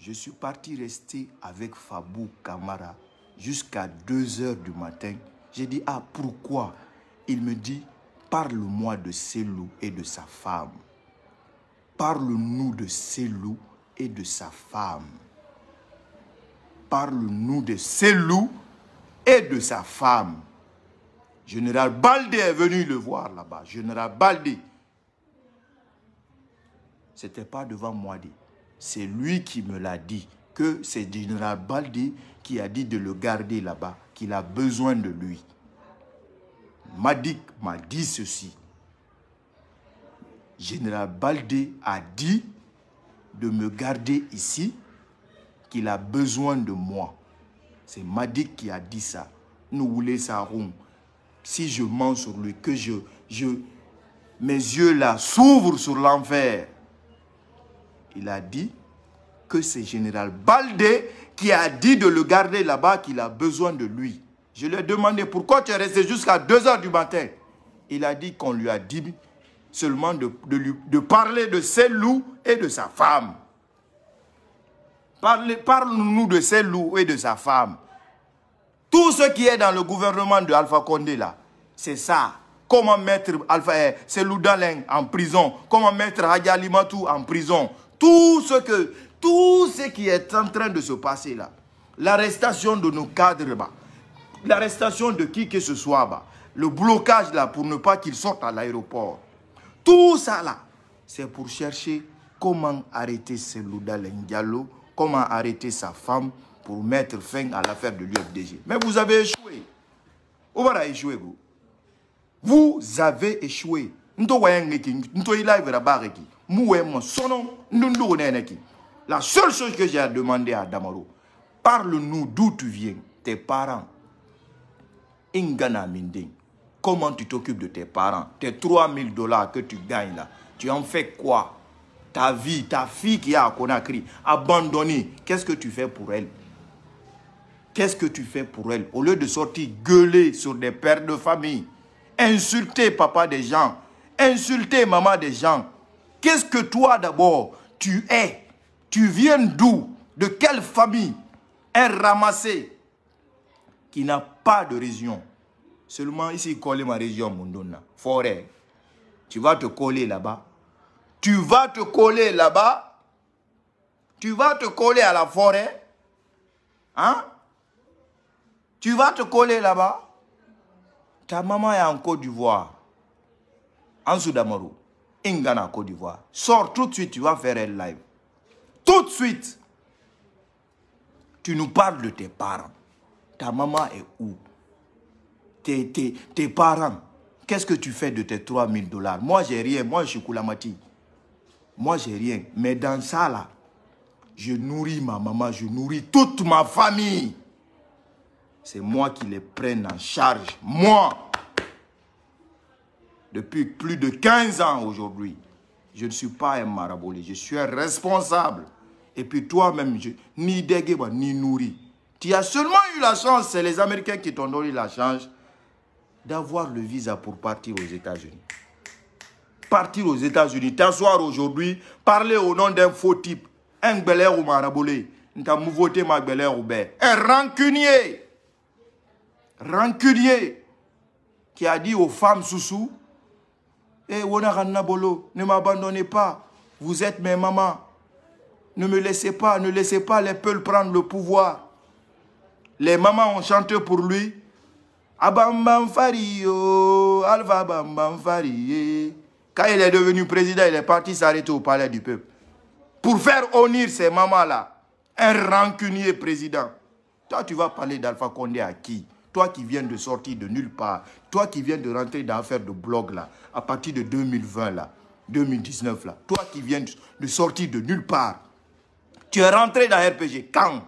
Je suis parti rester avec Fabou Kamara jusqu'à 2 h du matin. J'ai dit, ah, pourquoi il me dit, parle-moi de ces loups et de sa femme. Parle-nous de ses loups et de sa femme. Parle-nous de ses loups et de sa femme. Général Baldi est venu le voir là-bas. Général Ce n'était pas devant moi C'est lui qui me l'a dit. Que c'est Général Baldi qui a dit de le garder là-bas, qu'il a besoin de lui. Madik m'a dit ceci. Général Baldé a dit de me garder ici, qu'il a besoin de moi. C'est Madik qui a dit ça. Nous voulons ça rond. Si je mens sur lui, que je, je, mes yeux là s'ouvrent sur l'enfer. Il a dit que c'est général Baldé qui a dit de le garder là-bas, qu'il a besoin de lui. Je lui ai demandé pourquoi tu es resté jusqu'à 2 h du matin. Il a dit qu'on lui a dit seulement de, parler de ses loups et de sa femme. Parle-nous de ses loups et de sa femme. Tout ce qui est dans le gouvernement de Alpha Condé, là, c'est ça. Comment mettre Alpha, eh, loups en prison. Comment mettre Hadja Limatou en prison. Tout ce, que, tout ce qui est en train de se passer, là. L'arrestation de nos cadres, là l'arrestation de qui que ce soit, bah, le blocage là pour ne pas qu'ils sorte à l'aéroport. Tout ça là, c'est pour chercher comment arrêter Selouda Lendialo, comment arrêter sa femme pour mettre fin à l'affaire de l'UFDG. Mais vous avez échoué. Vous avez échoué. Vous avez échoué. La seule chose que j'ai à demander à Damaro, parle-nous d'où tu viens, tes parents, Ingana Minding, comment tu t'occupes de tes parents Tes 3000 dollars que tu gagnes là, tu en fais quoi Ta vie, ta fille qui est à Conakry, abandonnée, qu'est-ce que tu fais pour elle Qu'est-ce que tu fais pour elle Au lieu de sortir gueuler sur des pères de famille, insulter papa des gens, insulter maman des gens, qu'est-ce que toi d'abord tu es Tu viens d'où De quelle famille Un ramassé qui n'a pas de région. Seulement ici, coller ma région, Mundona. Forêt. Tu vas te coller là-bas. Tu vas te coller là-bas. Tu vas te coller à la forêt. Hein? Tu vas te coller là-bas. Ta maman est en Côte d'Ivoire. En Soudamaru. Ingana, Côte d'Ivoire. Sors tout de suite, tu vas faire un live. Tout de suite. Tu nous parles de tes parents. Ta maman est où Tes, tes, parents Qu'est-ce que tu fais de tes 3000 dollars Moi, j'ai rien. Moi, je suis Koulamati. Moi, j'ai rien. Mais dans ça, là, je nourris ma maman, je nourris toute ma famille. C'est moi qui les prenne en charge. Moi Depuis plus de 15 ans aujourd'hui, je ne suis pas un marabolé. Je suis un responsable. Et puis toi-même, ni dégueba, ni nourri. Tu as seulement eu la chance, c'est les Américains qui t'ont donné la chance d'avoir le visa pour partir aux États-Unis. Partir aux États-Unis, t'asseoir aujourd'hui, parler au nom d'un faux type, un Belair ou marabolé, un mouvoté ma ou un rancunier, rancunier, qui a dit aux femmes soussous, et eh, Bolo, ne m'abandonnez pas, vous êtes mes mamans, ne me laissez pas, ne laissez pas les peuples prendre le pouvoir. Les mamans ont chanté pour lui. Abambam Fario, Alpha Bambam Quand il est devenu président, il est parti s'arrêter au palais du peuple. Pour faire honnir ces mamans-là, un rancunier président. Toi, tu vas parler d'Alpha Condé à qui Toi qui viens de sortir de nulle part. Toi qui viens de rentrer dans de blog là, à partir de 2020 là, 2019 là. Toi qui viens de sortir de nulle part. Tu es rentré dans RPG quand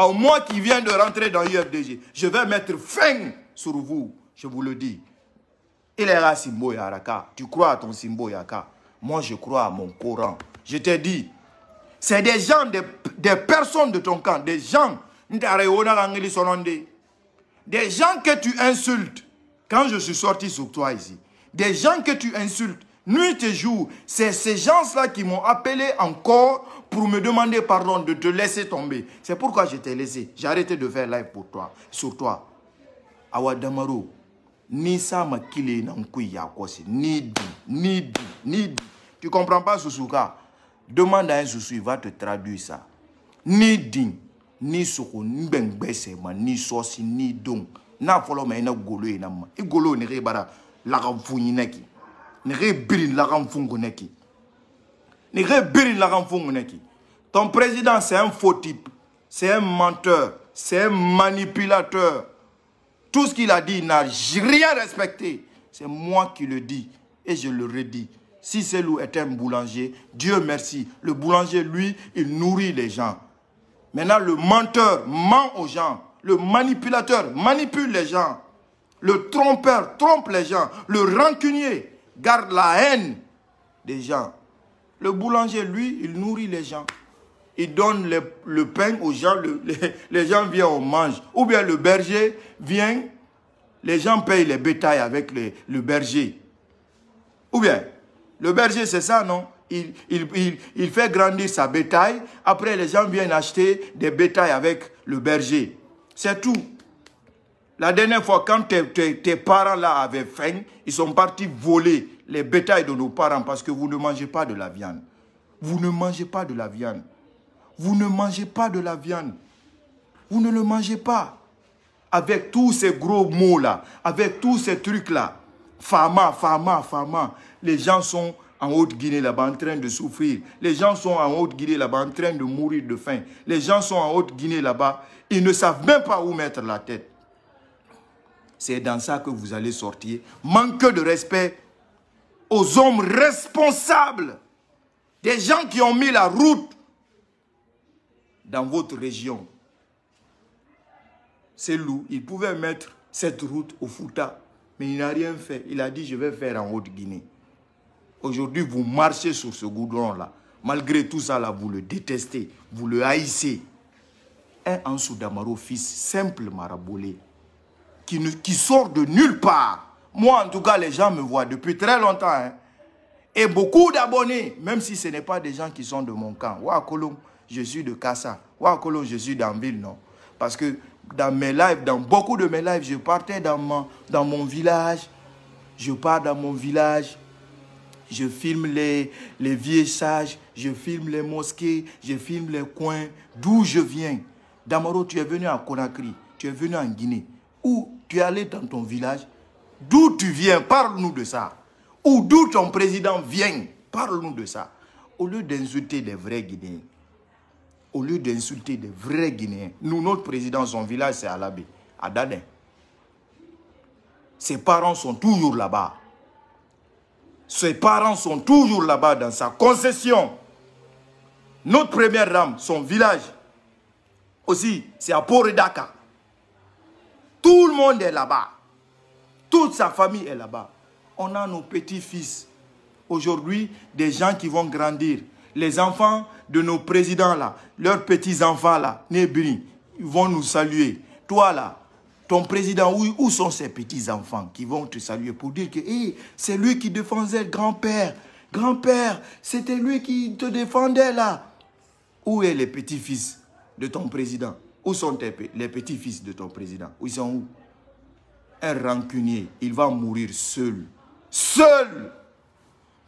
au moi qui viens de rentrer dans UFDG, je vais mettre fin sur vous, je vous le dis. Il est Simbo Yaraka. Tu crois à ton Simbo Yaka. Moi, je crois à mon Coran. Je t'ai dit, c'est des gens, des, des, personnes de ton camp, des gens, des gens que tu insultes. Quand je suis sorti sur toi ici, des gens que tu insultes, nuit et jour, c'est ces gens-là qui m'ont appelé encore pour me demander pardon de te laisser tomber. C'est pourquoi je t'ai laissé. J'ai arrêté de faire live pour toi, sur toi. Awa Damaru, ni ça ma kile ni ding ni ding ni Tu comprends pas Susuka Demande à un Susu, il va te traduire ça. Ni ding ni soko, ni bengbese, ni sosi, ni don. Na folo ma ina golo ina ma. I golo ni rebara, la ramfou ni neki. Ni rebiri la ramfou neki. Ton président, c'est un faux type. C'est un menteur. C'est un manipulateur. Tout ce qu'il a dit, n'a rien respecté. C'est moi qui le dis. Et je le redis. Si loup était un boulanger, Dieu merci, le boulanger, lui, il nourrit les gens. Maintenant, le menteur ment aux gens. Le manipulateur manipule les gens. Le trompeur trompe les gens. Le rancunier garde la haine des gens. Le boulanger, lui, il nourrit les gens. Il donne le, pain aux gens, <laughs> les, gens viennent, on mange. Ou bien le berger vient, les gens payent les bétails avec le berger. Ou bien, le berger, c'est ça, non il, il, fait grandir sa bétail. Après, les gens viennent acheter des bétails avec le berger. C'est tout. La dernière fois, quand tes, parents-là avaient faim, ils sont partis voler les bétails de nos parents parce que vous ne mangez pas de la viande. Vous ne mangez pas de la viande. Vous ne mangez pas de la viande. Vous ne le mangez pas. Avec tous ces gros mots-là, avec tous ces trucs-là, Fama, Fama, Fama, les gens sont en Haute-Guinée là-bas en train de souffrir. Les gens sont en Haute-Guinée là-bas en train de mourir de faim. Les gens sont en Haute-Guinée là-bas. Ils ne savent même pas où mettre la tête c'est dans ça que vous allez sortir. Manque de respect aux hommes responsables, des gens qui ont mis la route dans votre région. C'est loup, il pouvait mettre cette route au Fouta, mais il n'a rien fait. Il a dit, je vais faire en Haute-Guinée. Aujourd'hui, vous marchez sur ce goudron-là. Malgré tout ça, là, vous le détestez, vous le haïssez. Un Ansou Damaro, fils simple marabolé, qui, sort de nulle part. Moi, en tout cas, les gens me voient depuis très longtemps. Hein. Et beaucoup d'abonnés, même si ce n'est pas des gens qui sont de mon camp. Wakolo, je suis de Kassa. Wakolo, je suis ville, non. Parce que dans mes lives, dans beaucoup de mes lives, je partais dans, dans mon village. Je pars dans mon village. Je filme les, les vieux sages. Je filme les mosquées. Je filme les coins. D'où je viens. Damaro, tu es venu à Conakry. Tu es venu en Guinée. Où tu es allé dans ton village, d'où tu viens, parle-nous de ça. Ou d'où ton président vient, parle-nous de ça. Au lieu d'insulter des vrais Guinéens, au lieu d'insulter des vrais Guinéens, nous, notre président, son village, c'est à Labé, à Dadin. Ses parents sont toujours là-bas. Ses parents sont toujours là-bas dans sa concession. Notre première dame, son village, aussi, c'est à Poredaka. Tout le monde est là-bas. Toute sa famille est là-bas. On a nos petits-fils. Aujourd'hui, des gens qui vont grandir. Les enfants de nos présidents là, leurs petits-enfants là, Nébri, ils vont nous saluer. Toi là, ton président, où, où sont ces petits-enfants qui vont te saluer pour dire que eh, c'est lui qui défendait grand-père. Grand-père, c'était lui qui te défendait là. Où est les petits-fils de ton président où sont les petits-fils de ton président Où ils sont où Un rancunier, il va mourir seul. Seul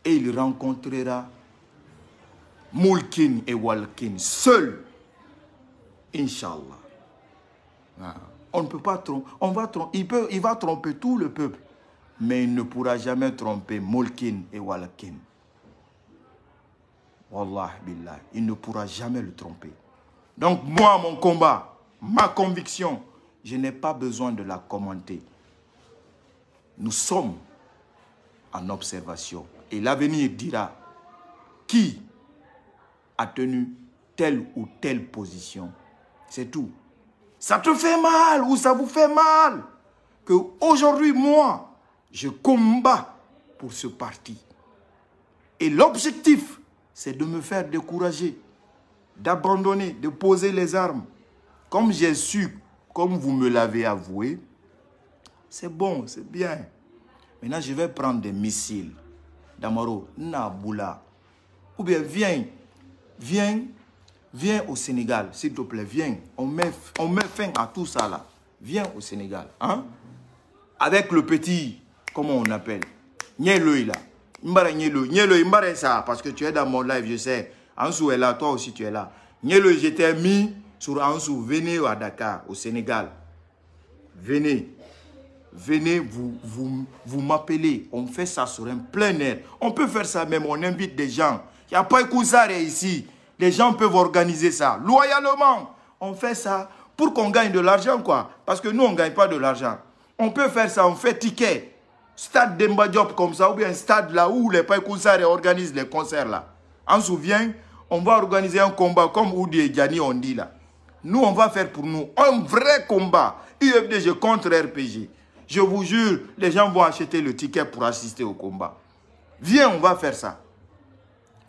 Et il rencontrera Moulkin et Walkin, seul. Inch'Allah. Ah, on ne peut pas tromper. On va Il, peut, il va tromper tout le peuple. Mais il ne pourra jamais tromper Moulkin et Walkin. Wallah billah. Il ne pourra jamais le tromper. Donc moi, mon combat, ma conviction. Je n'ai pas besoin de la commenter. Nous sommes en observation. Et l'avenir dira qui a tenu telle ou telle position. C'est tout. Ça te fait mal ou ça vous fait mal que aujourd'hui, moi, je combats pour ce parti. Et l'objectif, c'est de me faire décourager, d'abandonner, de poser les armes. Comme j'ai su, comme vous me l'avez avoué, c'est bon, c'est bien. Maintenant, je vais prendre des missiles. Damaro, Naboula. Ou bien, viens, viens, viens au Sénégal, s'il te plaît, viens. On met, on fin à tout ça là. Viens au Sénégal. Hein? Avec le petit, comment on appelle Lui là. Mbara Nyeloi. Nyeloi, Mbara ça, parce que tu es dans mon live, je sais. Ansou là, toi aussi tu es là. Nyeloi, je t'ai mis sur Ansou, venez à Dakar, au Sénégal. Venez. Venez, vous, vous, m'appelez. On fait ça sur un plein air. On peut faire ça même, on invite des gens. Il n'y a pas Koussare ici. Les gens peuvent organiser ça. Loyalement, on fait ça pour qu'on gagne de l'argent, quoi. Parce que nous, on ne gagne pas de l'argent. On peut faire ça, on fait ticket. Stade Demba comme ça, ou bien stade là où les Kouzare organisent les concerts là. On souvient, on va organiser un combat comme Oudi et Djani ont dit là. Nous, on va faire pour nous un vrai combat UFDG contre RPG. Je vous jure, les gens vont acheter le ticket pour assister au combat. Viens, on va faire ça.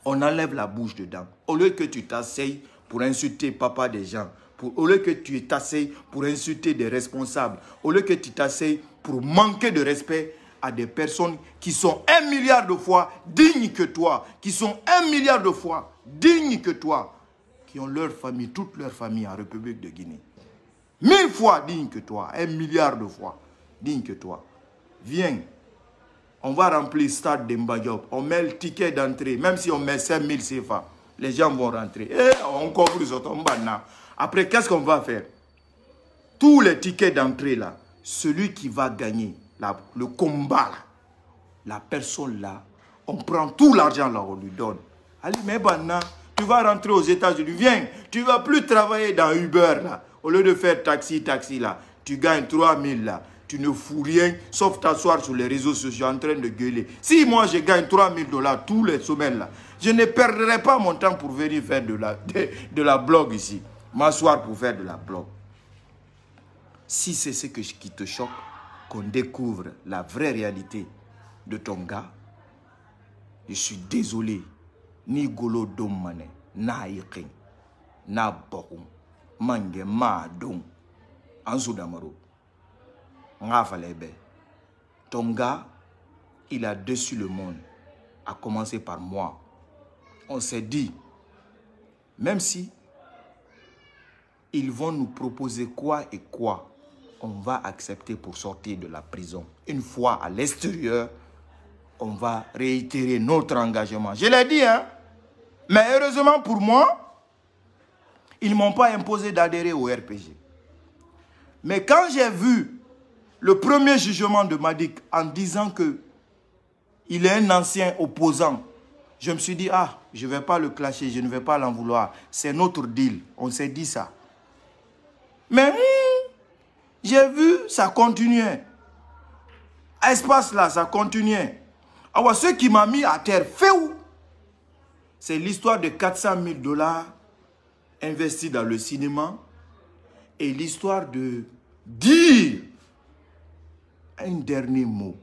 On enlève la bouche dedans. Au lieu que tu t'asseyes pour insulter papa des gens, pour, au lieu que tu t'asseyes pour insulter des responsables, au lieu que tu t'asseyes pour manquer de respect à des personnes qui sont un milliard de fois dignes que toi, qui sont un milliard de fois dignes que toi, qui ont leur famille, toute leur famille en République de Guinée. Mille fois digne que toi, un milliard de fois digne que toi. Viens, on va remplir le stade d'Embadiop, on met le ticket d'entrée, même si on met 5000 CFA, les gens vont rentrer. Et eh, on couvre combat là. Après, qu'est-ce qu'on va faire Tous les tickets d'entrée là, celui qui va gagner le combat la personne là, on prend tout l'argent là, on lui donne. Allez, mais tu vas rentrer aux États-Unis, viens, tu vas plus travailler dans Uber là. Au lieu de faire taxi, taxi là, tu gagnes 3000 là. Tu ne fous rien sauf t'asseoir sur les réseaux sociaux en train de gueuler. Si moi je gagne 3000 dollars tous les semaines là, je ne perdrai pas mon temps pour venir faire de la, de, la blog ici. M'asseoir pour faire de la blog. Si c'est ce que, qui te choque, qu'on découvre la vraie réalité de ton gars, je suis désolé n'i golo n'a mange ma an il a dessus le monde A commencer par moi on s'est dit même si ils vont nous proposer quoi et quoi on va accepter pour sortir de la prison une fois à l'extérieur on va réitérer notre engagement. Je l'ai dit, hein. Mais heureusement pour moi, ils ne m'ont pas imposé d'adhérer au RPG. Mais quand j'ai vu le premier jugement de Madik en disant que il est un ancien opposant, je me suis dit, ah, je ne vais pas le clasher, je ne vais pas l'en vouloir. C'est notre deal. On s'est dit ça. Mais hmm, j'ai vu, ça continuait. Espace là, ça continuait. Alors ce qui m'a mis à terre, fait où C'est l'histoire de 400 000 dollars investis dans le cinéma et l'histoire de dire un dernier mot.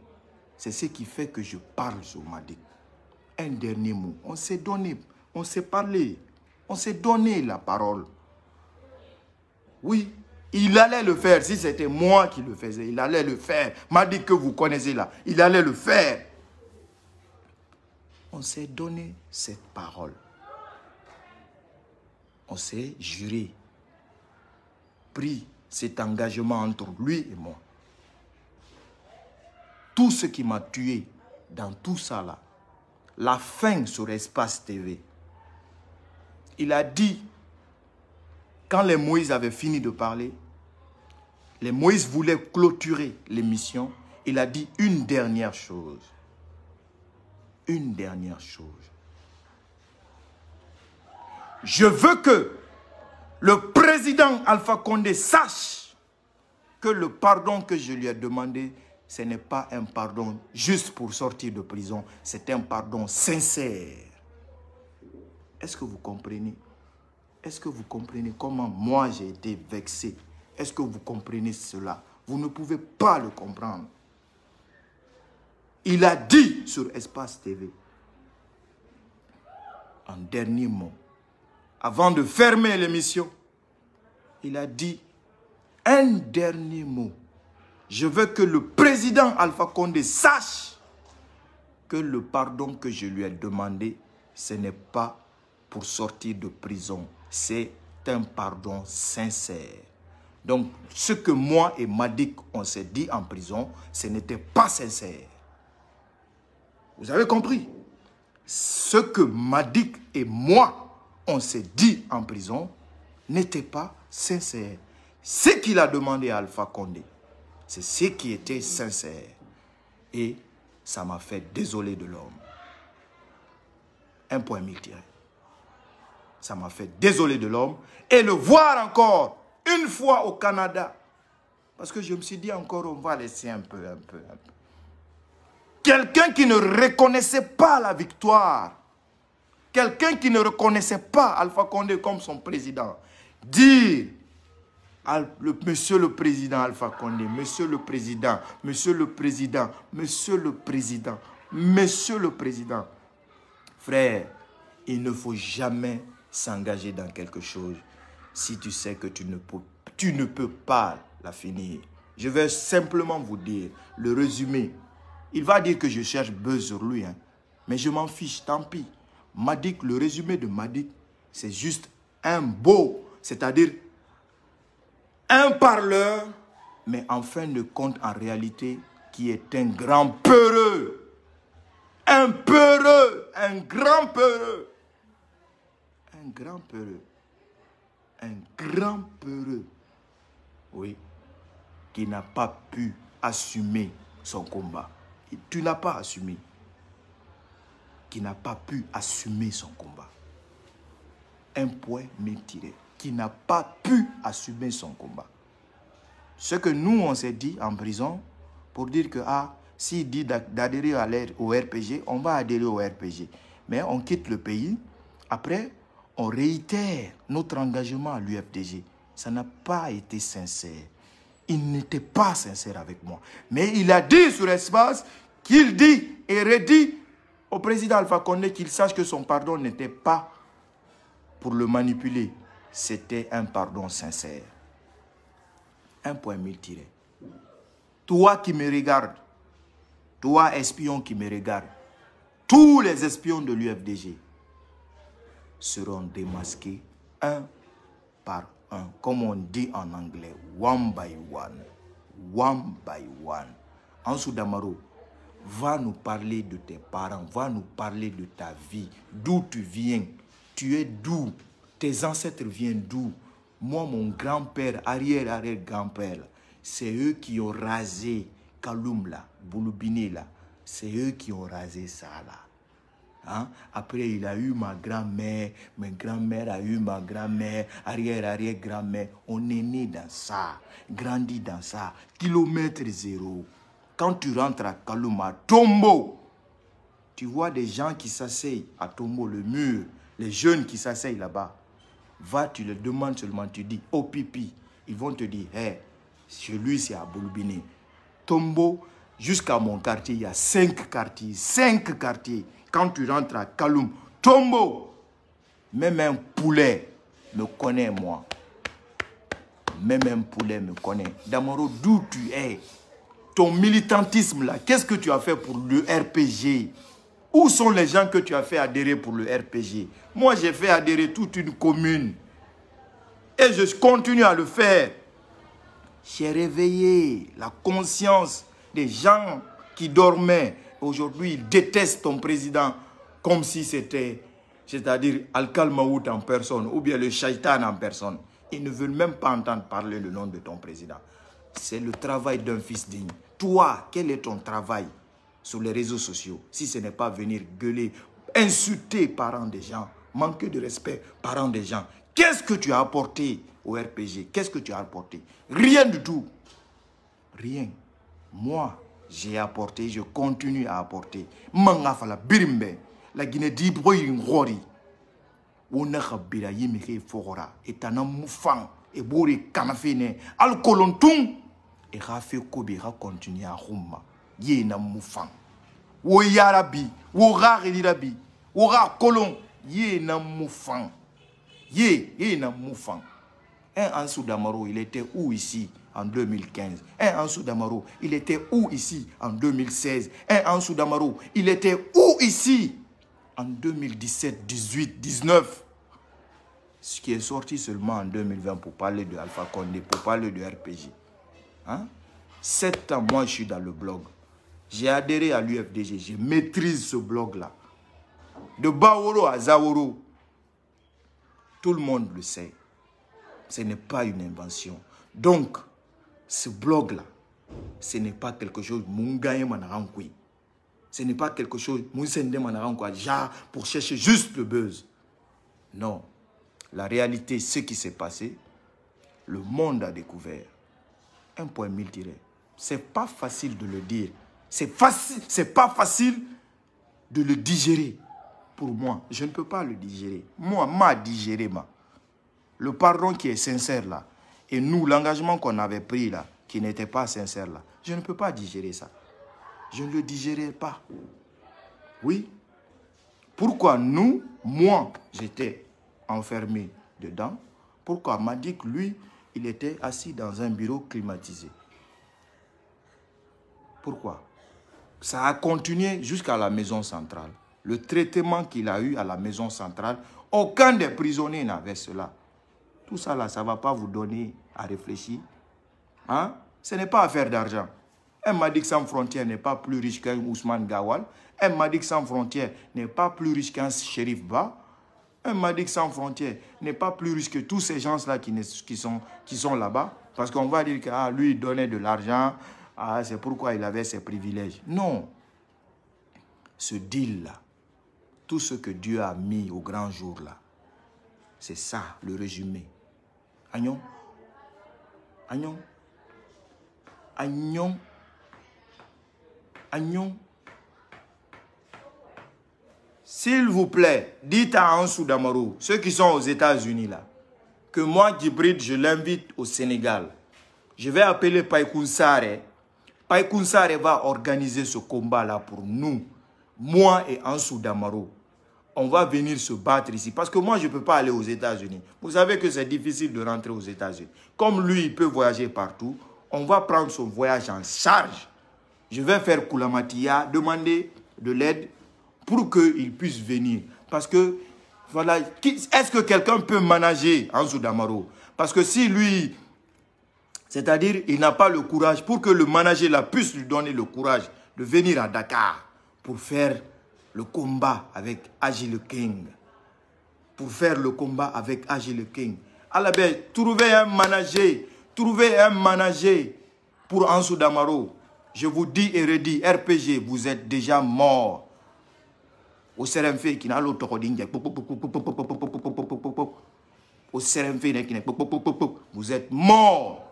C'est ce qui fait que je parle sur Madik. Un dernier mot. On s'est donné, on s'est parlé, on s'est donné la parole. Oui, il allait le faire. Si c'était moi qui le faisais, il allait le faire. Madik que vous connaissez là, il allait le faire on s'est donné cette parole. On s'est juré, pris cet engagement entre lui et moi. Tout ce qui m'a tué dans tout ça là, la fin sur Espace TV, il a dit, quand les Moïse avaient fini de parler, les Moïse voulaient clôturer l'émission, il a dit une dernière chose une dernière chose. Je veux que le président Alpha Condé sache que le pardon que je lui ai demandé, ce n'est pas un pardon juste pour sortir de prison, c'est un pardon sincère. Est-ce que vous comprenez Est-ce que vous comprenez comment moi j'ai été vexé Est-ce que vous comprenez cela Vous ne pouvez pas le comprendre. Il a dit sur Espace TV, en dernier mot, avant de fermer l'émission, il a dit un dernier mot. Je veux que le président Alpha Condé sache que le pardon que je lui ai demandé, ce n'est pas pour sortir de prison. C'est un pardon sincère. Donc, ce que moi et Madik, on s'est dit en prison, ce n'était pas sincère. Vous avez compris Ce que Madik et moi, on s'est dit en prison, n'était pas sincère. Ce qu'il a demandé à Alpha Condé, c'est ce qui était sincère. Et ça m'a fait désolé de l'homme. Un point mille Ça m'a fait désolé de l'homme. Et le voir encore une fois au Canada. Parce que je me suis dit encore, on va laisser un peu, un peu, un peu. Quelqu'un qui ne reconnaissait pas la victoire, quelqu'un qui ne reconnaissait pas Alpha Condé comme son président, dire Monsieur le Président Alpha Condé, Monsieur le Président, Monsieur le Président, Monsieur le Président, Monsieur le Président. Frère, il ne faut jamais s'engager dans quelque chose si tu sais que tu ne peux, tu ne peux pas la finir. Je vais simplement vous dire le résumé il va dire que je cherche buzz sur lui, hein. mais je m'en fiche, tant pis. Madik, le résumé de Madik, c'est juste un beau, c'est-à-dire un parleur, mais en fin de compte, en réalité, qui est un grand peureux. Un peureux, un grand peureux. Un grand peureux. Un grand peureux. Oui. Qui n'a pas pu assumer son combat tu n'as pas assumé, qui n'a pas pu assumer son combat. Un point mille qui n'a pas pu assumer son combat. Ce que nous, on s'est dit en prison, pour dire que, ah, s'il dit d'adhérer au RPG, on va adhérer au RPG. Mais on quitte le pays, après, on réitère notre engagement à l'UFDG. Ça n'a pas été sincère il n'était pas sincère avec moi. Mais il a dit sur l'espace qu'il dit et redit au président Alpha Condé qu'il sache que son pardon n'était pas pour le manipuler. C'était un pardon sincère. Un point mille tirés. Toi qui me regardes, toi espion qui me regarde, tous les espions de l'UFDG seront démasqués un par un comme on dit en anglais, one by one. One by one. Ansu va nous parler de tes parents, va nous parler de ta vie, d'où tu viens, tu es d'où, tes ancêtres viennent d'où. Moi, mon grand-père, arrière-arrière-grand-père, c'est eux qui ont rasé Kaloum là, là, c'est eux qui ont rasé ça là. Hein. Après, il a eu ma grand-mère, ma grand-mère a eu ma grand-mère, arrière-arrière-grand-mère. On est né dans ça, grandi dans ça, kilomètre zéro. Quand tu rentres à Kaluma, Tombo, tu vois des gens qui s'asseyent à Tombo, le mur, les jeunes qui s'asseyent là-bas. Va, tu leur demandes seulement, tu dis, au oh, pipi. Ils vont te dire, hé, celui c'est à Tombo, jusqu'à mon quartier, il y a cinq quartiers, cinq quartiers. Quand tu rentres à Kaloum, Tombo, même un poulet me connaît, moi. Même un poulet me connaît. Damoro d'où tu es Ton militantisme, là, qu'est-ce que tu as fait pour le RPG Où sont les gens que tu as fait adhérer pour le RPG Moi, j'ai fait adhérer toute une commune. Et je continue à le faire. J'ai réveillé la conscience des gens qui dormaient aujourd'hui, ils détestent ton président comme si c'était, c'est-à-dire Al-Khal en personne ou bien le Shaitan en personne. Ils ne veulent même pas entendre parler le nom de ton président. C'est le travail d'un fils digne. Toi, quel est ton travail sur les réseaux sociaux si ce n'est pas venir gueuler, insulter parents des gens, manquer de respect parents des gens Qu'est-ce que tu as apporté au RPG Qu'est-ce que tu as apporté Rien du tout. Rien. Moi, j'ai apporté, je continue à apporter. Manga birimbe, la Guinée d'Ibro ngori. Ona kabila yimeke fogora, etana moufang, et bori kanafene, al et Rafé continue à na moufang. Wo yarabi, wo ra redirabi, Vous kolon, moufang. Yé, moufang. Un Ansou il était où ici? en 2015. Un Ansou Damaro, il était où ici en 2016 Un Ansou Damaro, il était où ici en 2017, 18, 19 Ce qui est sorti seulement en 2020 pour parler de Alpha Condé, pour parler de RPG. Hein? Sept ans, moi, je suis dans le blog. J'ai adhéré à l'UFDG. Je maîtrise ce blog-là. De Baoro à Zaoro. Tout le monde le sait. Ce n'est pas une invention. Donc, ce blog-là, ce n'est pas quelque chose Ce n'est pas quelque chose pour chercher juste le buzz. Non. La réalité, ce qui s'est passé, le monde a découvert. Un point mille tirés. C'est pas facile de le dire. C'est facile, c'est pas facile de le digérer. Pour moi, je ne peux pas le digérer. Moi, m'a digéré, ma. Le pardon qui est sincère là, et nous, l'engagement qu'on avait pris là, qui n'était pas sincère là, je ne peux pas digérer ça. Je ne le digérais pas. Oui. Pourquoi nous, moi, j'étais enfermé dedans Pourquoi m'a dit que lui, il était assis dans un bureau climatisé Pourquoi Ça a continué jusqu'à la maison centrale. Le traitement qu'il a eu à la maison centrale, aucun des prisonniers n'avait cela. Tout ça là, ça ne va pas vous donner à réfléchir. Hein? Ce n'est pas affaire d'argent. Un Madik sans frontières n'est pas plus riche qu'un Ousmane Gawal. Un Madik sans frontières n'est pas plus riche qu'un shérif bas. Un Madik sans frontières n'est pas plus riche que tous ces gens-là qui, qui sont, qui sont là-bas. Parce qu'on va dire que ah, lui, il donnait de l'argent, ah, c'est pourquoi il avait ses privilèges. Non. Ce deal-là, tout ce que Dieu a mis au grand jour-là, c'est ça le résumé Agnon. Agnon. Agnon. Agnon. S'il vous plaît, dites à Ansou Damarou, ceux qui sont aux États-Unis là, que moi, Djibril, je l'invite au Sénégal. Je vais appeler Paikun Sare. va organiser ce combat là pour nous, moi et Ansou Damarou on va venir se battre ici. Parce que moi, je ne peux pas aller aux États-Unis. Vous savez que c'est difficile de rentrer aux États-Unis. Comme lui, il peut voyager partout, on va prendre son voyage en charge. Je vais faire Koulamatia, demander de l'aide pour qu'il puisse venir. Parce que, voilà, est-ce que quelqu'un peut manager Anzou Damaro Parce que si lui, c'est-à-dire, il n'a pas le courage, pour que le manager la puisse lui donner le courage de venir à Dakar pour faire le combat avec Agile King. Pour faire le combat avec Agile King. Alabé, trouvez un manager. Trouvez un manager pour Ansou Damaro. Je vous dis et redis, RPG, vous êtes déjà mort. Au CRMF, qui n'a l'autre Au CRMF, vous êtes mort.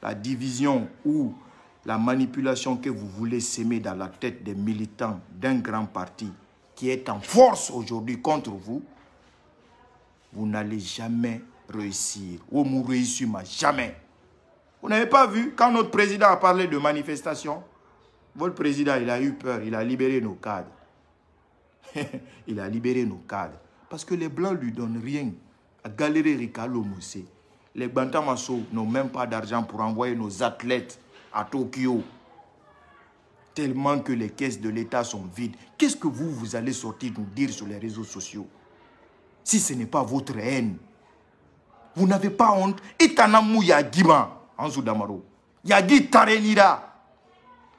La division où la manipulation que vous voulez semer dans la tête des militants d'un grand parti qui est en force aujourd'hui contre vous, vous n'allez jamais réussir. Ou vous jamais. Vous n'avez pas vu, quand notre président a parlé de manifestation, votre président, il a eu peur, il a libéré nos cadres. <laughs> il a libéré nos cadres. Parce que les Blancs lui donnent rien. À galérer Ricalo Moussé. Les Bantamasso n'ont même pas d'argent pour envoyer nos athlètes à Tokyo. Tellement que les caisses de l'État sont vides. Qu'est-ce que vous, vous allez sortir nous dire sur les réseaux sociaux Si ce n'est pas votre haine. Vous n'avez pas honte. Itanamu Yagima, en Yagi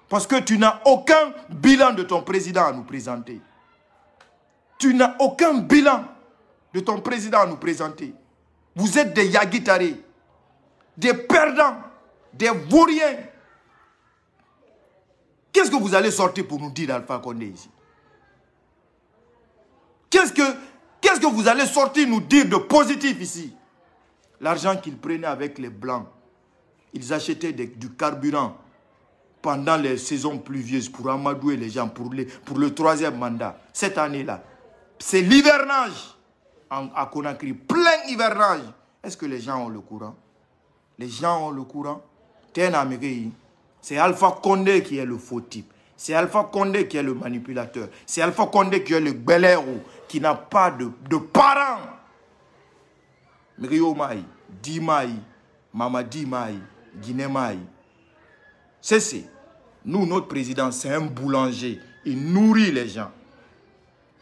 Parce que tu n'as aucun bilan de ton président à nous présenter. Tu n'as aucun bilan de ton président à nous présenter. Vous êtes des Yagitaré, des perdants, des vauriens, Qu'est-ce que vous allez sortir pour nous dire d'Alpha Condé ici Qu'est-ce que, que vous allez sortir nous dire de positif ici L'argent qu'ils prenaient avec les Blancs, ils achetaient du carburant pendant les saisons pluvieuses pour amadouer les gens pour, les, pour le troisième mandat, cette année-là. C'est l'hivernage à Conakry, plein hivernage. Est-ce que les gens ont le courant Les gens ont le courant T'es un Américain c'est Alpha Condé qui est le faux type. C'est Alpha Condé qui est le manipulateur. C'est Alpha Condé qui est le héros, qui n'a pas de, de parents. Maï, Dimaï, Mamadi Mai, Guinée Mai. C'est Nous, notre président, c'est un boulanger. Il nourrit les gens.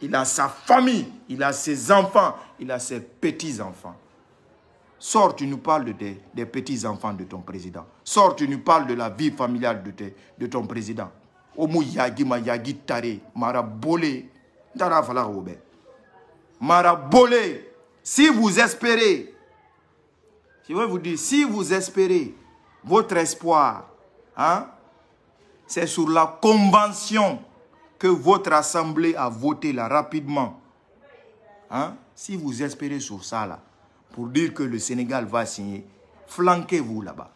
Il a sa famille, il a ses enfants, il a ses petits-enfants. Sors, tu nous parles de des petits-enfants de ton président. Sors, tu nous parles de la vie familiale de, de ton président. Omu yagi ma yagi tare, marabole. Dara Si vous espérez, je vous dire, si vous espérez, votre espoir, hein, c'est sur la convention que votre assemblée a voté là rapidement. Hein? Si vous espérez sur ça là, pour dire que le Sénégal va signer, flanquez-vous là-bas.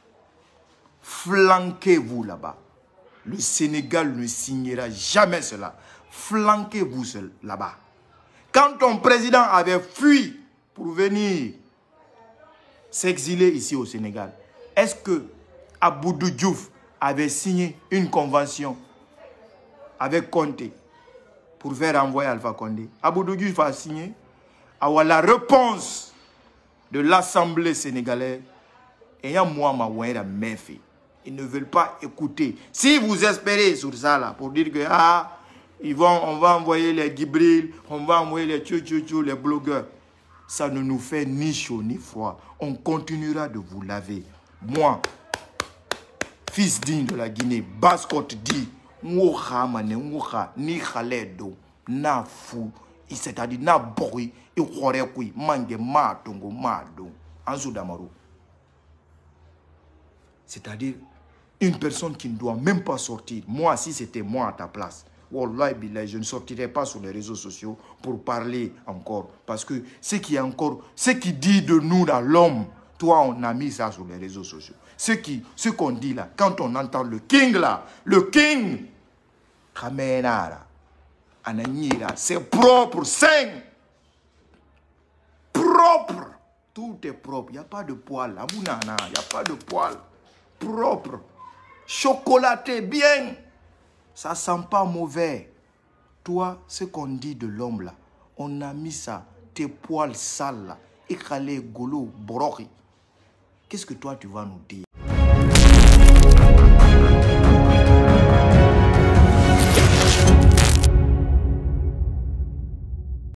Flanquez-vous là-bas. Le Sénégal ne signera jamais cela. Flanquez-vous là-bas. Quand ton président avait fui pour venir s'exiler ici au Sénégal, est-ce que Aboudou Diouf avait signé une convention avec Conte pour faire envoyer Alpha Condé Aboudou Diouf a signé. Alors la réponse de l'Assemblée sénégalaise, ayant moi ma la Murphy. Ils ne veulent pas écouter. Si vous espérez sur ça, là, pour dire que, ah, ils vont, on va envoyer les Gibril, on va envoyer les tchou les blogueurs, ça ne nous fait ni chaud ni froid. On continuera de vous laver. Moi, fils digne de la Guinée, Bascotte dit, Mouha, mané, ni Khaledo, na c'est-à-dire c'est-à-dire une personne qui ne doit même pas sortir moi si c'était moi à ta place je ne sortirais pas sur les réseaux sociaux pour parler encore. Parce que ce qui est encore, ce qui dit de nous dans l'homme, toi, on a mis ça sur les réseaux sociaux. Ce qui, ce qu'on dit là, quand on entend le king là, le king, Kamenara, c'est propre, sain. Propre. Tout est propre. Il n'y a pas de poil. il n'y a pas de poils, Propre. Chocolaté, bien. Ça sent pas mauvais. Toi, ce qu'on dit de l'homme là, on a mis ça, tes poils sales là, écralés, golo, brochi. Qu'est-ce que toi tu vas nous dire